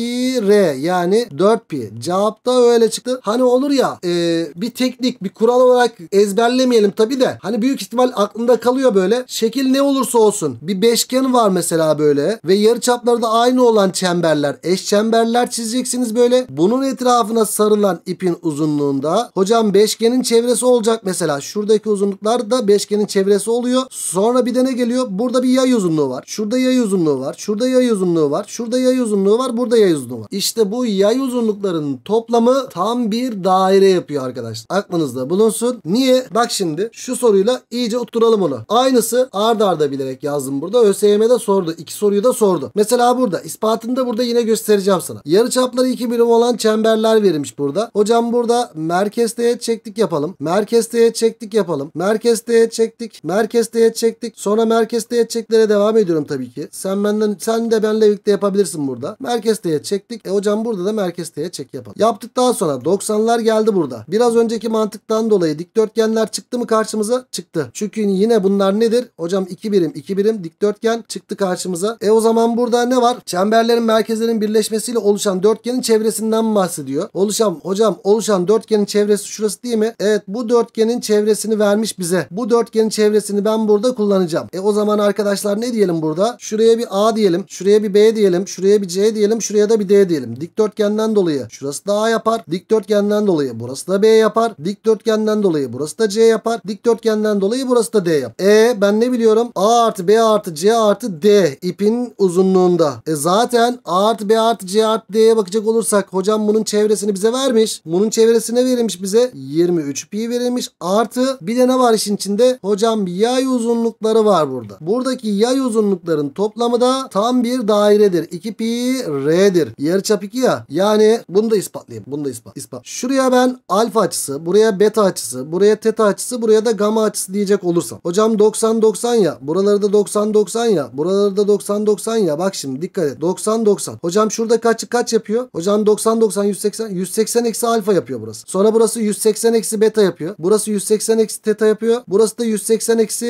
r yani 4 pi. Cevap da öyle çıktı. Hani olur ya e, bir teknik bir kural olarak ezberlemeyelim tabi de. Hani büyük ihtimal aklında kalıyor böyle. Şekil ne olursa olsun. Bir beşgen var mesela böyle ve yarıçapları da aynı olan çemberler eş çemberler çizeceksiniz böyle. Bunun etrafına sarılan ipin uzunluğunda hocam beşgenin çevresi olacak mesela. Şuradaki uzunluklar da beşgenin çevresi oluyor. Sonra bir de ne geliyor? Burada bir yay uzunluğu var. Şurada yay uzunluğu var. Şurada yay uzunluğu var. Şurada yay uzunluğu var. Burada yay uzunluğu var. İşte bu yay uzunluklarının toplamı tam bir daire yapıyor arkadaşlar. Aklınızda bulunsun. Niye? Bak şimdi şu soruyla iyice oturalım onu. Aynısı ard arda bilerek yazdım burada. ÖSYM'de sordu. İki soruyu da sordu. Mesela burada Ispatını da burada yine göstereceğim sana. Yarıçapları 2 birim olan çemberler verilmiş burada. Hocam burada merkez teğet çektik yapalım. Merkez teğet çektik yapalım. Merkez teğet çektik çektik. Merkezde et çektik. Sonra merkezde et çeklere devam ediyorum tabii ki. Sen benden sen de benle birlikte yapabilirsin burada. Merkezde et çektik. E hocam burada da merkezde et çek yapalım. Yaptıktan sonra 90'lar geldi burada. Biraz önceki mantıktan dolayı dikdörtgenler çıktı mı karşımıza? Çıktı. Çünkü yine bunlar nedir? Hocam 2 birim 2 birim dikdörtgen çıktı karşımıza. E o zaman burada ne var? Çemberlerin merkezlerin birleşmesiyle oluşan dörtgenin çevresinden bahsediyor. Oluşan hocam oluşan dörtgenin çevresi şurası değil mi? Evet bu dörtgenin çevresini vermiş bize. Bu dörtgen Üçgenin çevresini ben burada kullanacağım. E o zaman arkadaşlar ne diyelim burada? Şuraya bir A diyelim. Şuraya bir B diyelim. Şuraya bir C diyelim. Şuraya da bir D diyelim. Dikdörtgenden dolayı şurası da A yapar. Dikdörtgenden dolayı burası da B yapar. Dikdörtgenden dolayı burası da C yapar. Dikdörtgenden dolayı burası da D yapar. E ben ne biliyorum? A artı B artı C artı D ipin uzunluğunda. E zaten A artı B artı C artı D'ye bakacak olursak hocam bunun çevresini bize vermiş. Bunun çevresine verilmiş bize 23 pi verilmiş. Artı bir de ne var işin içinde? Hocam yay uzunlukları var burada. Buradaki yay uzunlukların toplamı da tam bir dairedir. 2 pi r'dir. Yarıçap 2 ya. Yani bunu da ispatlayayım. Bunu da ispat. ispat. Şuraya ben alfa açısı, buraya beta açısı, buraya teta açısı, buraya da gamma açısı diyecek olursam. Hocam 90 90 ya. Buraları da 90 90 ya. Buraları da 90 90 ya. Bak şimdi dikkat et. 90 90. Hocam şurada kaç kaç yapıyor? Hocam 90 90 180 180 eksi alfa yapıyor burası. Sonra burası 180 eksi beta yapıyor. Burası 180 eksi teta yapıyor. Burası da 180 180 eksi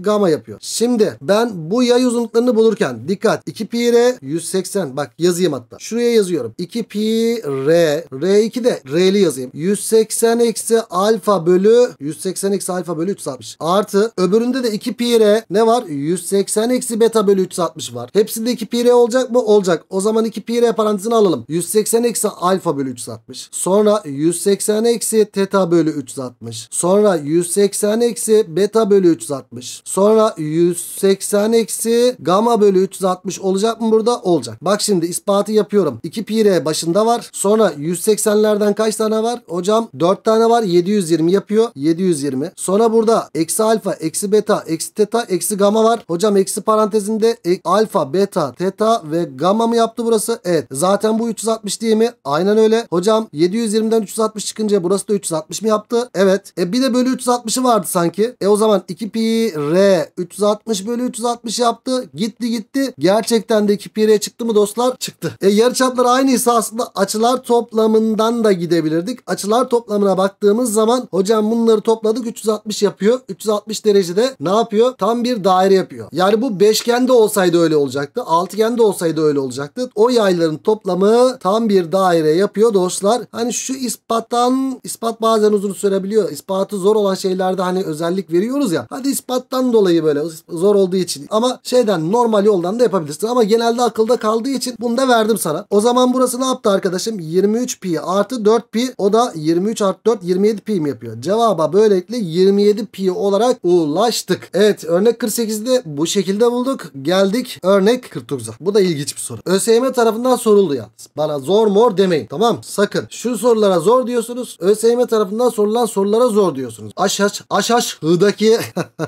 gama yapıyor. Şimdi ben bu yay uzunluklarını bulurken dikkat 2 pi r 180 bak yazayım hatta. Şuraya yazıyorum. 2 pi r r2 de r'li yazayım. 180 eksi alfa bölü 180 eksi alfa bölü 360 artı öbüründe de 2 pi r ne var? 180 eksi beta bölü 360 var. Hepsinde 2 pi r olacak mı? Olacak. O zaman 2 pi r parantezini alalım. 180 eksi alfa bölü 360. Sonra 180 eksi teta bölü 360. Sonra 180 eksi beta bölü 360. Sonra 180 eksi gamma bölü 360 olacak mı burada? Olacak. Bak şimdi ispatı yapıyorum. 2 pi r başında var. Sonra 180'lerden kaç tane var? Hocam 4 tane var. 720 yapıyor. 720. Sonra burada eksi alfa, eksi beta, eksi teta, eksi gamma var. Hocam eksi parantezinde ek, alfa, beta, teta ve gamma mı yaptı burası? Evet. Zaten bu 360 değil mi? Aynen öyle. Hocam 720'den 360 çıkınca burası da 360 mı yaptı? Evet. E bir de bölü 360'ı vardı sanki. E o zaman 2 pi r 360 bölü 360 yaptı. Gitti gitti. Gerçekten de 2 pi r çıktı mı dostlar? Çıktı. E yarıçaplar aynıysa aslında açılar toplamından da gidebilirdik. Açılar toplamına baktığımız zaman hocam bunları topladık 360 yapıyor. 360 derecede ne yapıyor? Tam bir daire yapıyor. Yani bu beşgende olsaydı öyle olacaktı. Altıgende olsaydı öyle olacaktı. O yayların toplamı tam bir daire yapıyor dostlar. Hani şu ispattan ispat bazen uzun sürebiliyor. İspatı zor olan şeylerde hani özellikle örnek veriyoruz ya. Hadi ispattan dolayı böyle zor olduğu için. Ama şeyden normal yoldan da yapabilirsin. Ama genelde akılda kaldığı için bunu da verdim sana. O zaman burası ne yaptı arkadaşım? 23 pi artı 4 pi o da 23 artı 4 27 pi mi yapıyor? Cevaba böylelikle 27 pi olarak ulaştık. Evet örnek 48'de bu şekilde bulduk. Geldik örnek 49'a. Bu da ilginç bir soru. ÖSYM tarafından soruldu ya. Bana zor mor demeyin. Tamam sakın. Şu sorulara zor diyorsunuz. ÖSYM tarafından sorulan sorulara zor diyorsunuz. Aş aş aş aş. Hı I'daki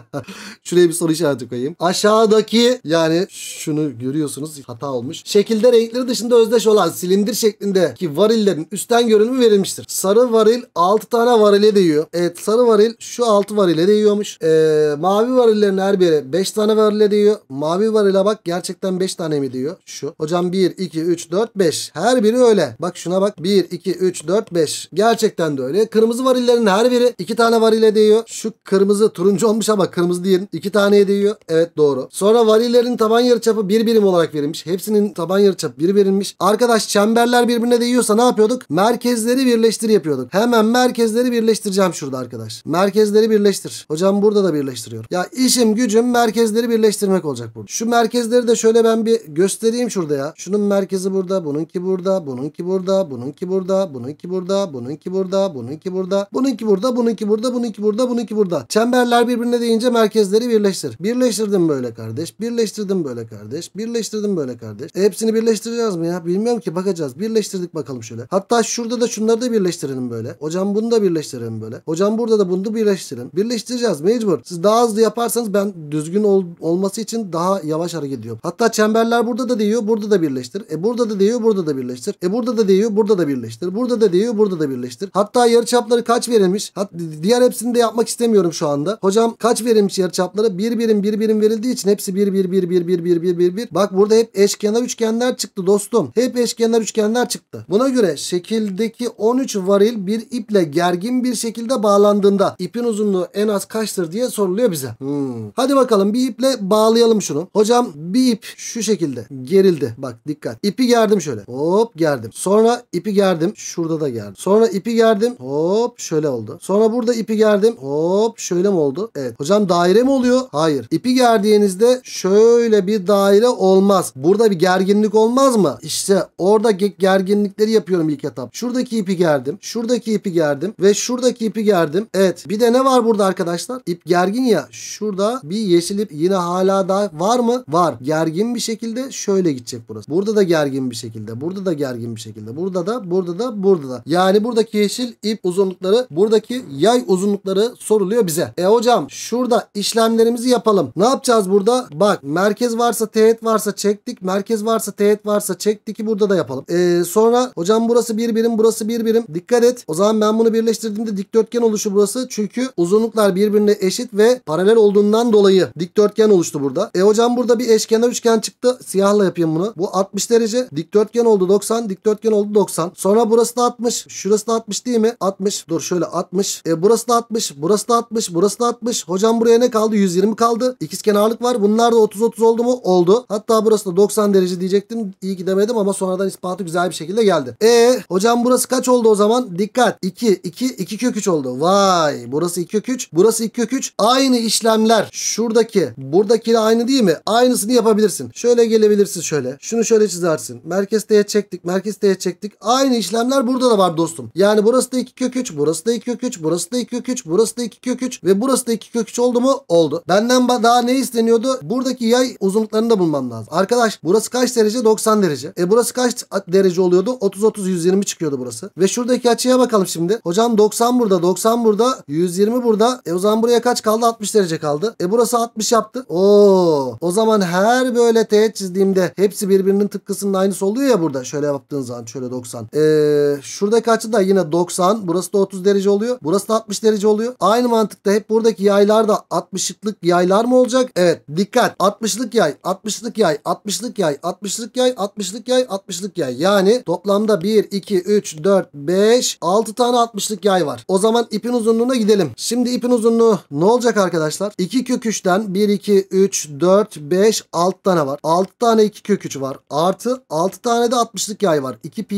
şuraya bir soru işareti koyayım. Aşağıdaki yani şunu görüyorsunuz hata olmuş. Şekilde renkleri dışında özdeş olan silindir şeklindeki varillerin üstten görünümü verilmiştir. Sarı varil 6 tane varile değiyor. Evet sarı varil şu 6 varile değiyormuş. Ee, mavi varillerin her biri 5 tane varile değiyor. Mavi varile bak gerçekten 5 tane mi diyor şu. Hocam 1, 2, 3, 4, 5. Her biri öyle. Bak şuna bak. 1, 2, 3, 4, 5. Gerçekten de öyle. Kırmızı varillerin her biri 2 tane varile değiyor. Şu kırmızı Kırmızı turuncu olmuş ama kırmızı değil. İki taneye değiyor. Evet doğru. Sonra valilerin taban yarıçapı bir birim olarak verilmiş. Hepsinin taban yarıçapı bir verilmiş. Arkadaş çemberler birbirine değiyorsa ne yapıyorduk? Merkezleri birleştir yapıyorduk. Hemen merkezleri birleştireceğim şurada arkadaş. Merkezleri birleştir. Hocam burada da birleştiriyorum. Ya işim gücüm merkezleri birleştirmek olacak burada. Şu merkezleri de şöyle ben bir göstereyim şurada ya. Şunun merkezi burada, bununki burada, bununki burada, bununki burada, bununki burada, bununki burada, bununki burada, bununki burada, bununki burada, bununki burada, bununki burada. Bununki burada. Çemberler birbirine değince merkezleri birleştir. Birleştirdim böyle kardeş. Birleştirdim böyle kardeş. Birleştirdim böyle kardeş. E, hepsini birleştireceğiz mi ya? Bilmiyorum ki bakacağız. Birleştirdik bakalım şöyle. Hatta şurada da şunları da birleştirelim böyle. Hocam bunu da birleştirelim böyle. Hocam burada da bunu da birleştirin. Birleştireceğiz mecbur. Siz daha hızlı yaparsanız ben düzgün ol, olması için daha yavaş hareket ediyorum. Hatta çemberler burada da değiyor. Burada da birleştir. E burada da değiyor. Burada da birleştir. E burada da değiyor. Burada da birleştir. Burada da değiyor. Burada da birleştir. Hatta yarıçapları kaç verilmiş? Hat, diğer hepsini de yapmak istemiyorum şu şu anda. Hocam kaç verilmiş yarıçapları Bir birim bir birim verildiği için hepsi bir bir bir bir bir bir bir bir bir. Bak burada hep eşkenar üçgenler çıktı dostum. Hep eşkenar üçgenler çıktı. Buna göre şekildeki 13 varil bir iple gergin bir şekilde bağlandığında ipin uzunluğu en az kaçtır diye soruluyor bize. Hmm. Hadi bakalım bir iple bağlayalım şunu. Hocam bir ip şu şekilde gerildi. Bak dikkat. İpi gerdim şöyle. Hop gerdim. Sonra ipi gerdim. Şurada da gerdim. Sonra ipi gerdim. Hop şöyle oldu. Sonra burada ipi gerdim. Hop şöyle şöyle mi oldu? Evet. Hocam daire mi oluyor? Hayır. İpi gerdiğinizde şöyle bir daire olmaz. Burada bir gerginlik olmaz mı? İşte orada gerginlikleri yapıyorum ilk etap. Şuradaki ipi gerdim. Şuradaki ipi gerdim. Ve şuradaki ipi gerdim. Evet. Bir de ne var burada arkadaşlar? İp gergin ya. Şurada bir yeşil ip yine hala daha var mı? Var. Gergin bir şekilde şöyle gidecek burası. Burada da gergin bir şekilde. Burada da gergin bir şekilde. Burada da burada da burada da. Yani buradaki yeşil ip uzunlukları buradaki yay uzunlukları soruluyor bize bize. E hocam şurada işlemlerimizi yapalım. Ne yapacağız burada? Bak merkez varsa teğet varsa çektik. Merkez varsa teğet varsa çektik ki burada da yapalım. E, sonra hocam burası bir birim burası bir birim. Dikkat et. O zaman ben bunu birleştirdiğimde dikdörtgen oluşu burası. Çünkü uzunluklar birbirine eşit ve paralel olduğundan dolayı dikdörtgen oluştu burada. E hocam burada bir eşkenar üçgen çıktı. Siyahla yapayım bunu. Bu 60 derece. Dikdörtgen oldu 90. Dikdörtgen oldu 90. Sonra burası da 60. Şurası da 60 değil mi? 60. Dur şöyle 60. E burası da 60. Burası da 60. Burası da 60. Hocam buraya ne kaldı? 120 kaldı. İkiz kenarlık var. Bunlar da 30-30 oldu mu? Oldu. Hatta burası da 90 derece diyecektim. İyi ki demedim ama sonradan ispatı güzel bir şekilde geldi. E hocam burası kaç oldu o zaman? Dikkat. 2, 2, 2 kök 3 oldu. Vay. Burası 2 kök 3. Burası 2 kök 3. Aynı işlemler. Şuradaki. Buradakiyle aynı değil mi? Aynısını yapabilirsin. Şöyle gelebilirsin şöyle. Şunu şöyle çizersin. Merkez teğet çektik. Merkez teğet çektik. Aynı işlemler burada da var dostum. Yani burası da 2 kök 3. Burası da 2 kök 3. Burası da 2 kök 3. Burası da 2 kök 3. Ve burası da 2 kök 3 oldu mu? Oldu. Benden daha ne isteniyordu? Buradaki yay uzunluklarını da bulmam lazım. Arkadaş burası kaç derece? 90 derece. E burası kaç derece oluyordu? 30-30-120 çıkıyordu burası. Ve şuradaki açıya bakalım şimdi. Hocam 90 burada, 90 burada, 120 burada. E o zaman buraya kaç kaldı? 60 derece kaldı. E burası 60 yaptı. Oo. O zaman her böyle teğet çizdiğimde hepsi birbirinin tıpkısının aynısı oluyor ya burada. Şöyle yaptığın zaman şöyle 90. Ee, şuradaki açı da yine 90. Burası da 30 derece oluyor. Burası da 60 derece oluyor. Aynı mantıkta hep buradaki yaylarda da 60'lık yaylar mı olacak? Evet dikkat 60'lık yay 60'lık yay 60'lık yay 60'lık yay 60'lık yay 60'lık yay. Yani toplamda 1 2 3 4 5 6 tane 60'lık yay var. O zaman ipin uzunluğuna gidelim. Şimdi ipin uzunluğu ne olacak arkadaşlar? 2 kök 3'ten 1 2 3 4 5 6 tane var. 6 tane 2 kök 3 var. Artı 6 tane de 60'lık yay var. 2 pi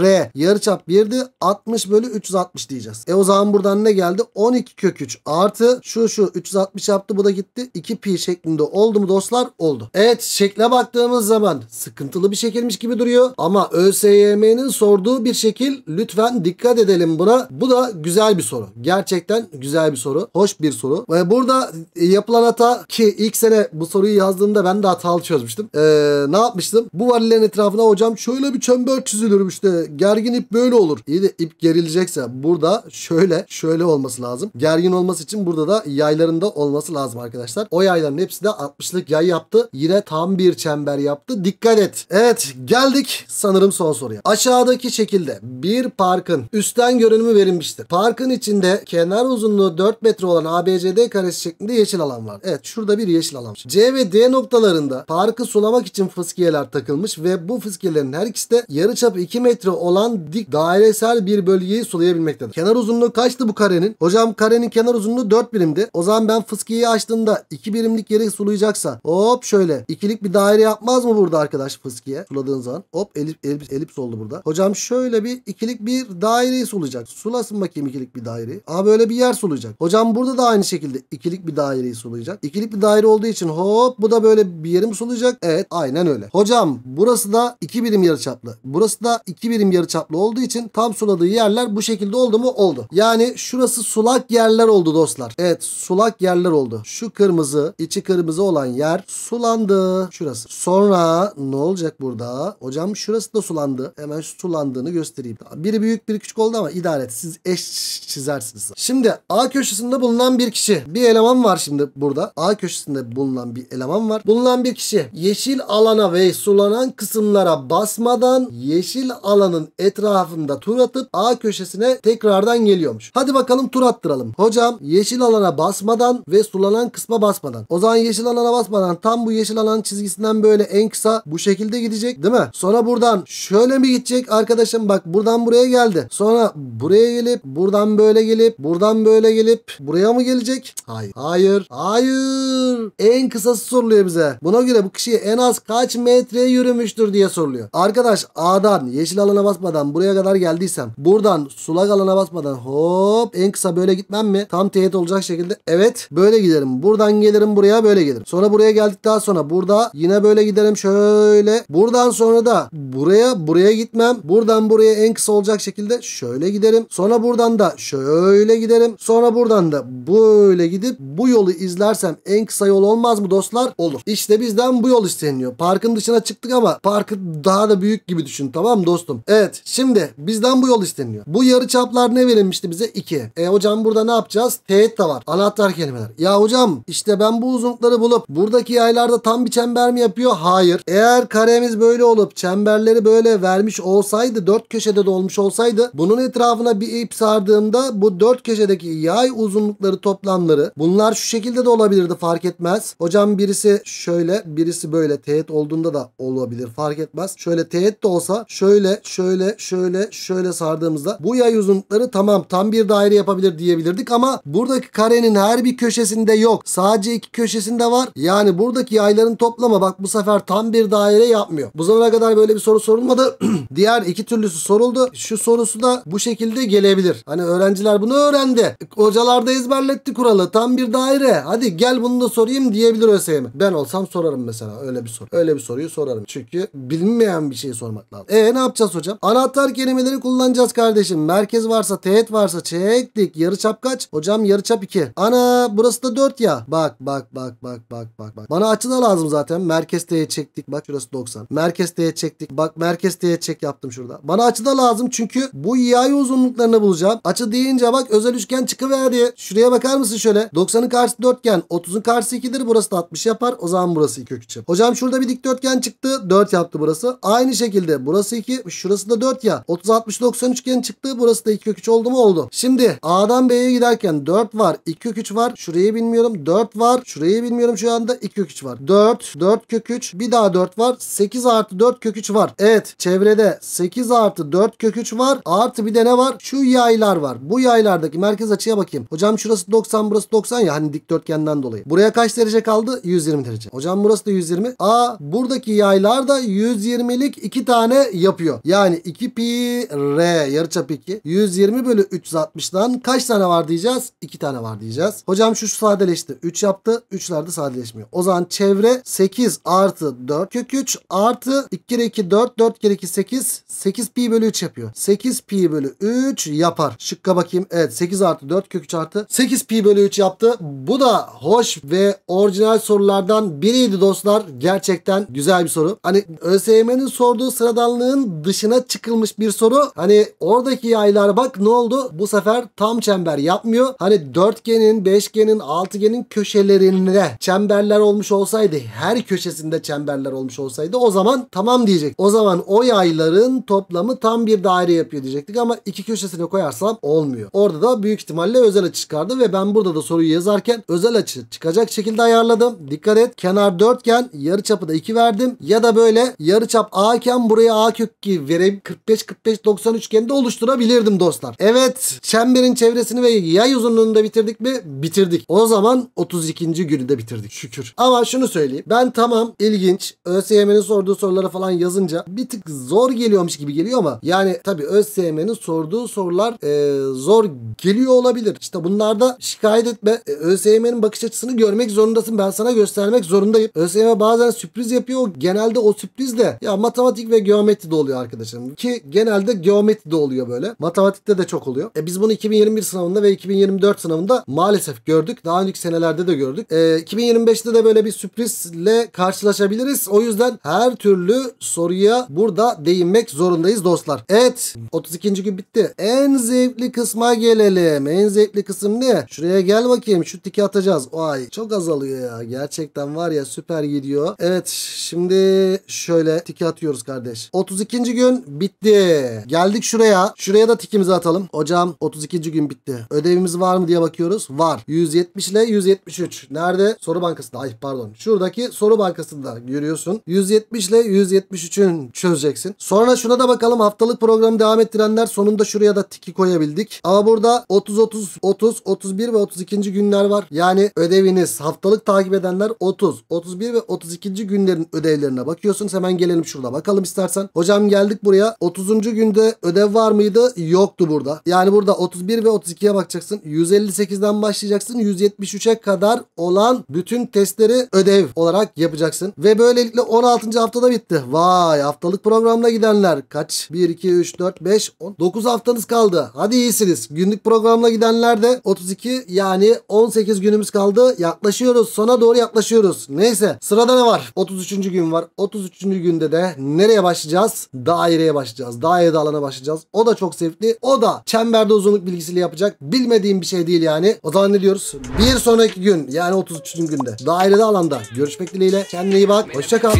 r yarıçap 1'di. 60 bölü 360 diyeceğiz. E o zaman buradan ne geldi? 12 kök 3 Artı şu şu 360 yaptı bu da gitti. 2pi şeklinde oldu mu dostlar? Oldu. Evet şekle baktığımız zaman sıkıntılı bir şekilmiş gibi duruyor. Ama ÖSYM'nin sorduğu bir şekil lütfen dikkat edelim buna. Bu da güzel bir soru. Gerçekten güzel bir soru. Hoş bir soru. Ve burada yapılan hata ki ilk sene bu soruyu yazdığımda ben de hatalı çözmüştüm. Ee, ne yapmıştım? Bu varillerin etrafına hocam şöyle bir çember çizilirmiş de gergin ip böyle olur. İyi de ip gerilecekse burada şöyle şöyle olması lazım. Gergin olması olması için burada da yaylarında olması lazım arkadaşlar. O yayların hepsi de 60'lık yay yaptı. Yine tam bir çember yaptı. Dikkat et. Evet geldik sanırım son soruya. Aşağıdaki şekilde bir parkın üstten görünümü verilmiştir. Parkın içinde kenar uzunluğu 4 metre olan ABCD karesi şeklinde yeşil alan var. Evet şurada bir yeşil alan. C ve D noktalarında parkı sulamak için fıskiyeler takılmış ve bu fıskiyelerin her ikisi de yarıçap 2 metre olan dik dairesel bir bölgeyi sulayabilmektedir. Kenar uzunluğu kaçtı bu karenin? Hocam karenin kenar uzunluğu uzunluğu 4 birimdi. O zaman ben fıskiyi açtığımda 2 birimlik yeri sulayacaksa hop şöyle ikilik bir daire yapmaz mı burada arkadaş fıskiye suladığın zaman? Hop elip, elip, elips oldu burada. Hocam şöyle bir ikilik bir daireyi sulayacak. Sulasın bakayım ikilik bir daireyi. Aa böyle bir yer sulayacak. Hocam burada da aynı şekilde ikilik bir daireyi sulayacak. İkilik bir daire olduğu için hop bu da böyle bir yerim sulayacak. Evet aynen öyle. Hocam burası da 2 birim yarıçaplı. Burası da 2 birim yarıçaplı olduğu için tam suladığı yerler bu şekilde oldu mu? Oldu. Yani şurası sulak yerler oldu oldu dostlar. Evet sulak yerler oldu. Şu kırmızı içi kırmızı olan yer sulandı. Şurası. Sonra ne olacak burada? Hocam şurası da sulandı. Hemen şu sulandığını göstereyim. Biri büyük biri küçük oldu ama idare et. Siz eş çizersiniz. Şimdi A köşesinde bulunan bir kişi. Bir eleman var şimdi burada. A köşesinde bulunan bir eleman var. Bulunan bir kişi yeşil alana ve sulanan kısımlara basmadan yeşil alanın etrafında tur atıp A köşesine tekrardan geliyormuş. Hadi bakalım tur attıralım. Hocam yeşil alana basmadan ve sulanan kısma basmadan. O zaman yeşil alana basmadan tam bu yeşil alan çizgisinden böyle en kısa bu şekilde gidecek değil mi? Sonra buradan şöyle mi gidecek arkadaşım bak buradan buraya geldi. Sonra buraya gelip buradan böyle gelip buradan böyle gelip buraya mı gelecek? Hayır. Hayır. Hayır. En kısası soruluyor bize. Buna göre bu kişi en az kaç metre yürümüştür diye soruluyor. Arkadaş A'dan yeşil alana basmadan buraya kadar geldiysem buradan sulak alana basmadan hop en kısa böyle gitmem mi? Tam teğet olacak şekilde evet böyle giderim. Buradan gelirim buraya böyle gelirim. Sonra buraya geldikten sonra burada yine böyle giderim şöyle. Buradan sonra da buraya buraya gitmem. Buradan buraya en kısa olacak şekilde şöyle giderim. Sonra buradan da şöyle giderim. Sonra buradan da böyle gidip bu yolu izlersem en kısa yol olmaz mı dostlar? Olur. İşte bizden bu yol isteniyor. Parkın dışına çıktık ama parkı daha da büyük gibi düşün tamam mı dostum? Evet şimdi bizden bu yol isteniyor. Bu yarı çaplar ne verilmişti bize? 2. E hocam burada ne yapacağız? teğet de var. Anahtar kelimeler. Ya hocam işte ben bu uzunlukları bulup buradaki yaylarda tam bir çember mi yapıyor? Hayır. Eğer karemiz böyle olup çemberleri böyle vermiş olsaydı dört köşede dolmuş olsaydı bunun etrafına bir ip sardığımda bu dört köşedeki yay uzunlukları toplamları bunlar şu şekilde de olabilirdi fark etmez. Hocam birisi şöyle birisi böyle teğet olduğunda da olabilir fark etmez. Şöyle teğet de olsa şöyle şöyle şöyle şöyle sardığımızda bu yay uzunlukları tamam tam bir daire yapabilir diyebilirdik ama Buradaki karenin her bir köşesinde yok. Sadece iki köşesinde var. Yani buradaki yayların toplama bak bu sefer tam bir daire yapmıyor. Bu zamana kadar böyle bir soru sorulmadı. Diğer iki türlüsü soruldu. Şu sorusu da bu şekilde gelebilir. Hani öğrenciler bunu öğrendi. Hocalar da ezberletti kuralı. Tam bir daire. Hadi gel bunu da sorayım diyebilir ÖSYM. Ben olsam sorarım mesela öyle bir soru. Öyle bir soruyu sorarım. Çünkü bilinmeyen bir şey sormak lazım. E ne yapacağız hocam? Anahtar kelimeleri kullanacağız kardeşim. Merkez varsa, teğet varsa, çektik. yarı kaç? Hocam Tam yarıçap 2. Ana burası da 4 ya. Bak bak bak bak bak bak bak. Bana açı da lazım zaten. Merkez T'ye çektik. Bak şurası 90. Merkez T'ye çektik. Bak merkez T'ye çek yaptım şurada. Bana açı da lazım çünkü bu yay uzunluklarını bulacağım. Açı deyince bak özel üçgen çıkıverdi. Şuraya bakar mısın şöyle? 90'ın karşısı dörtgen. 30'un karşısı 2'dir. Burası da 60 yapar. O zaman burası 2 kök 3 Hocam şurada bir dikdörtgen çıktı. 4 yaptı burası. Aynı şekilde burası 2. Şurası da 4 ya. 30 60 90 üçgen çıktı. Burası da 2 kök 3 oldu mu oldu. Şimdi A'dan B'ye giderken bilmiyorum. 4 var. 2 kök 3 var. Şurayı bilmiyorum. 4 var. Şurayı bilmiyorum şu anda. 2 kök 3 var. 4. 4 kök 3. Bir daha 4 var. 8 artı 4 kök 3 var. Evet. Çevrede 8 artı 4 kök 3 var. Artı bir de ne var? Şu yaylar var. Bu yaylardaki merkez açıya bakayım. Hocam şurası 90 burası 90 ya hani dikdörtgenden dolayı. Buraya kaç derece kaldı? 120 derece. Hocam burası da 120. Aa buradaki yaylar da 120'lik 2 tane yapıyor. Yani 2 pi r yarıçap 2. 120 bölü 360'dan kaç tane var diyeceğiz? 2 tane var diyeceğiz. Hocam şu, şu sadeleşti. 3 yaptı. 3'lerde sadeleşmiyor. O zaman çevre 8 artı 4 kök 3 artı 2 kere 2 4 4 kere 2 8 8 pi bölü 3 yapıyor. 8 pi bölü 3 yapar. Şıkka bakayım. Evet 8 artı 4 kök 3 artı 8 pi bölü 3 yaptı. Bu da hoş ve orijinal sorulardan biriydi dostlar. Gerçekten güzel bir soru. Hani ÖSYM'nin sorduğu sıradanlığın dışına çıkılmış bir soru. Hani oradaki yaylar bak ne oldu? Bu sefer tam çember yapmıyor. Hani Hani dörtgenin, beşgenin, altıgenin köşelerinde çemberler olmuş olsaydı, her köşesinde çemberler olmuş olsaydı o zaman tamam diyecek. O zaman o yayların toplamı tam bir daire yapıyor diyecektik ama iki köşesine koyarsam olmuyor. Orada da büyük ihtimalle özel açı çıkardı ve ben burada da soruyu yazarken özel açı çıkacak şekilde ayarladım. Dikkat et kenar dörtgen yarıçapı da 2 verdim ya da böyle yarıçap A iken buraya A kök 2 verip 45 45 90 üçgeni de oluşturabilirdim dostlar. Evet çemberin çevresini ve yay uzunluğu sonunu da bitirdik mi? Bitirdik. O zaman 32. günü bitirdik şükür. Ama şunu söyleyeyim. Ben tamam ilginç. ÖSYM'nin sorduğu sorulara falan yazınca bir tık zor geliyormuş gibi geliyor ama yani tabii ÖSYM'nin sorduğu sorular e, zor geliyor olabilir. İşte bunlarda şikayet etme. E, ÖSYM'nin bakış açısını görmek zorundasın. Ben sana göstermek zorundayım. ÖSYM bazen sürpriz yapıyor. Genelde o sürpriz de ya matematik ve geometri de oluyor arkadaşım. Ki genelde geometri de oluyor böyle. Matematikte de çok oluyor. E biz bunu 2021 sınavında ve 2024 4 sınavında maalesef gördük. Daha önceki senelerde de gördük. E, ee, 2025'te de böyle bir sürprizle karşılaşabiliriz. O yüzden her türlü soruya burada değinmek zorundayız dostlar. Evet 32. gün bitti. En zevkli kısma gelelim. En zevkli kısım ne? Şuraya gel bakayım. Şu tiki atacağız. Ay çok azalıyor ya. Gerçekten var ya süper gidiyor. Evet şimdi şöyle tiki atıyoruz kardeş. 32. gün bitti. Geldik şuraya. Şuraya da tikimizi atalım. Hocam 32. gün bitti. Ödevimiz var var mı diye bakıyoruz. Var. 170 ile 173. Nerede? Soru bankasında. Ay pardon. Şuradaki soru bankasında görüyorsun. 170 ile 173'ün çözeceksin. Sonra şuna da bakalım. Haftalık programı devam ettirenler sonunda şuraya da tiki koyabildik. Ama burada 30 30 30 31 ve 32. günler var. Yani ödeviniz haftalık takip edenler 30, 31 ve 32. günlerin ödevlerine bakıyorsunuz. Hemen gelelim şurada bakalım istersen. Hocam geldik buraya. 30. günde ödev var mıydı? Yoktu burada. Yani burada 31 ve 32'ye bakacaksın. 158'den başlayacaksın 173'e kadar olan bütün testleri ödev olarak yapacaksın. Ve böylelikle 16. haftada bitti. Vay haftalık programla gidenler kaç? 1, 2, 3, 4, 5, 10. 9 haftanız kaldı. Hadi iyisiniz. Günlük programla gidenler de 32 yani 18 günümüz kaldı. Yaklaşıyoruz. Sona doğru yaklaşıyoruz. Neyse sırada ne var? 33. gün var. 33. günde de nereye başlayacağız? Daireye başlayacağız. Daire dağılana başlayacağız. O da çok sevkli. O da çemberde uzunluk bilgisiyle yapacak. Bilmediğim bir şey şey değil yani. O zaman ne diyoruz? Bir sonraki gün yani 33. günde dairede alanda görüşmek dileğiyle. Kendine iyi bak. Hoşça kal.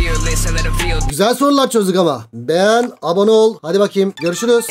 Güzel sorular çözdük ama. Beğen, abone ol. Hadi bakayım. Görüşürüz.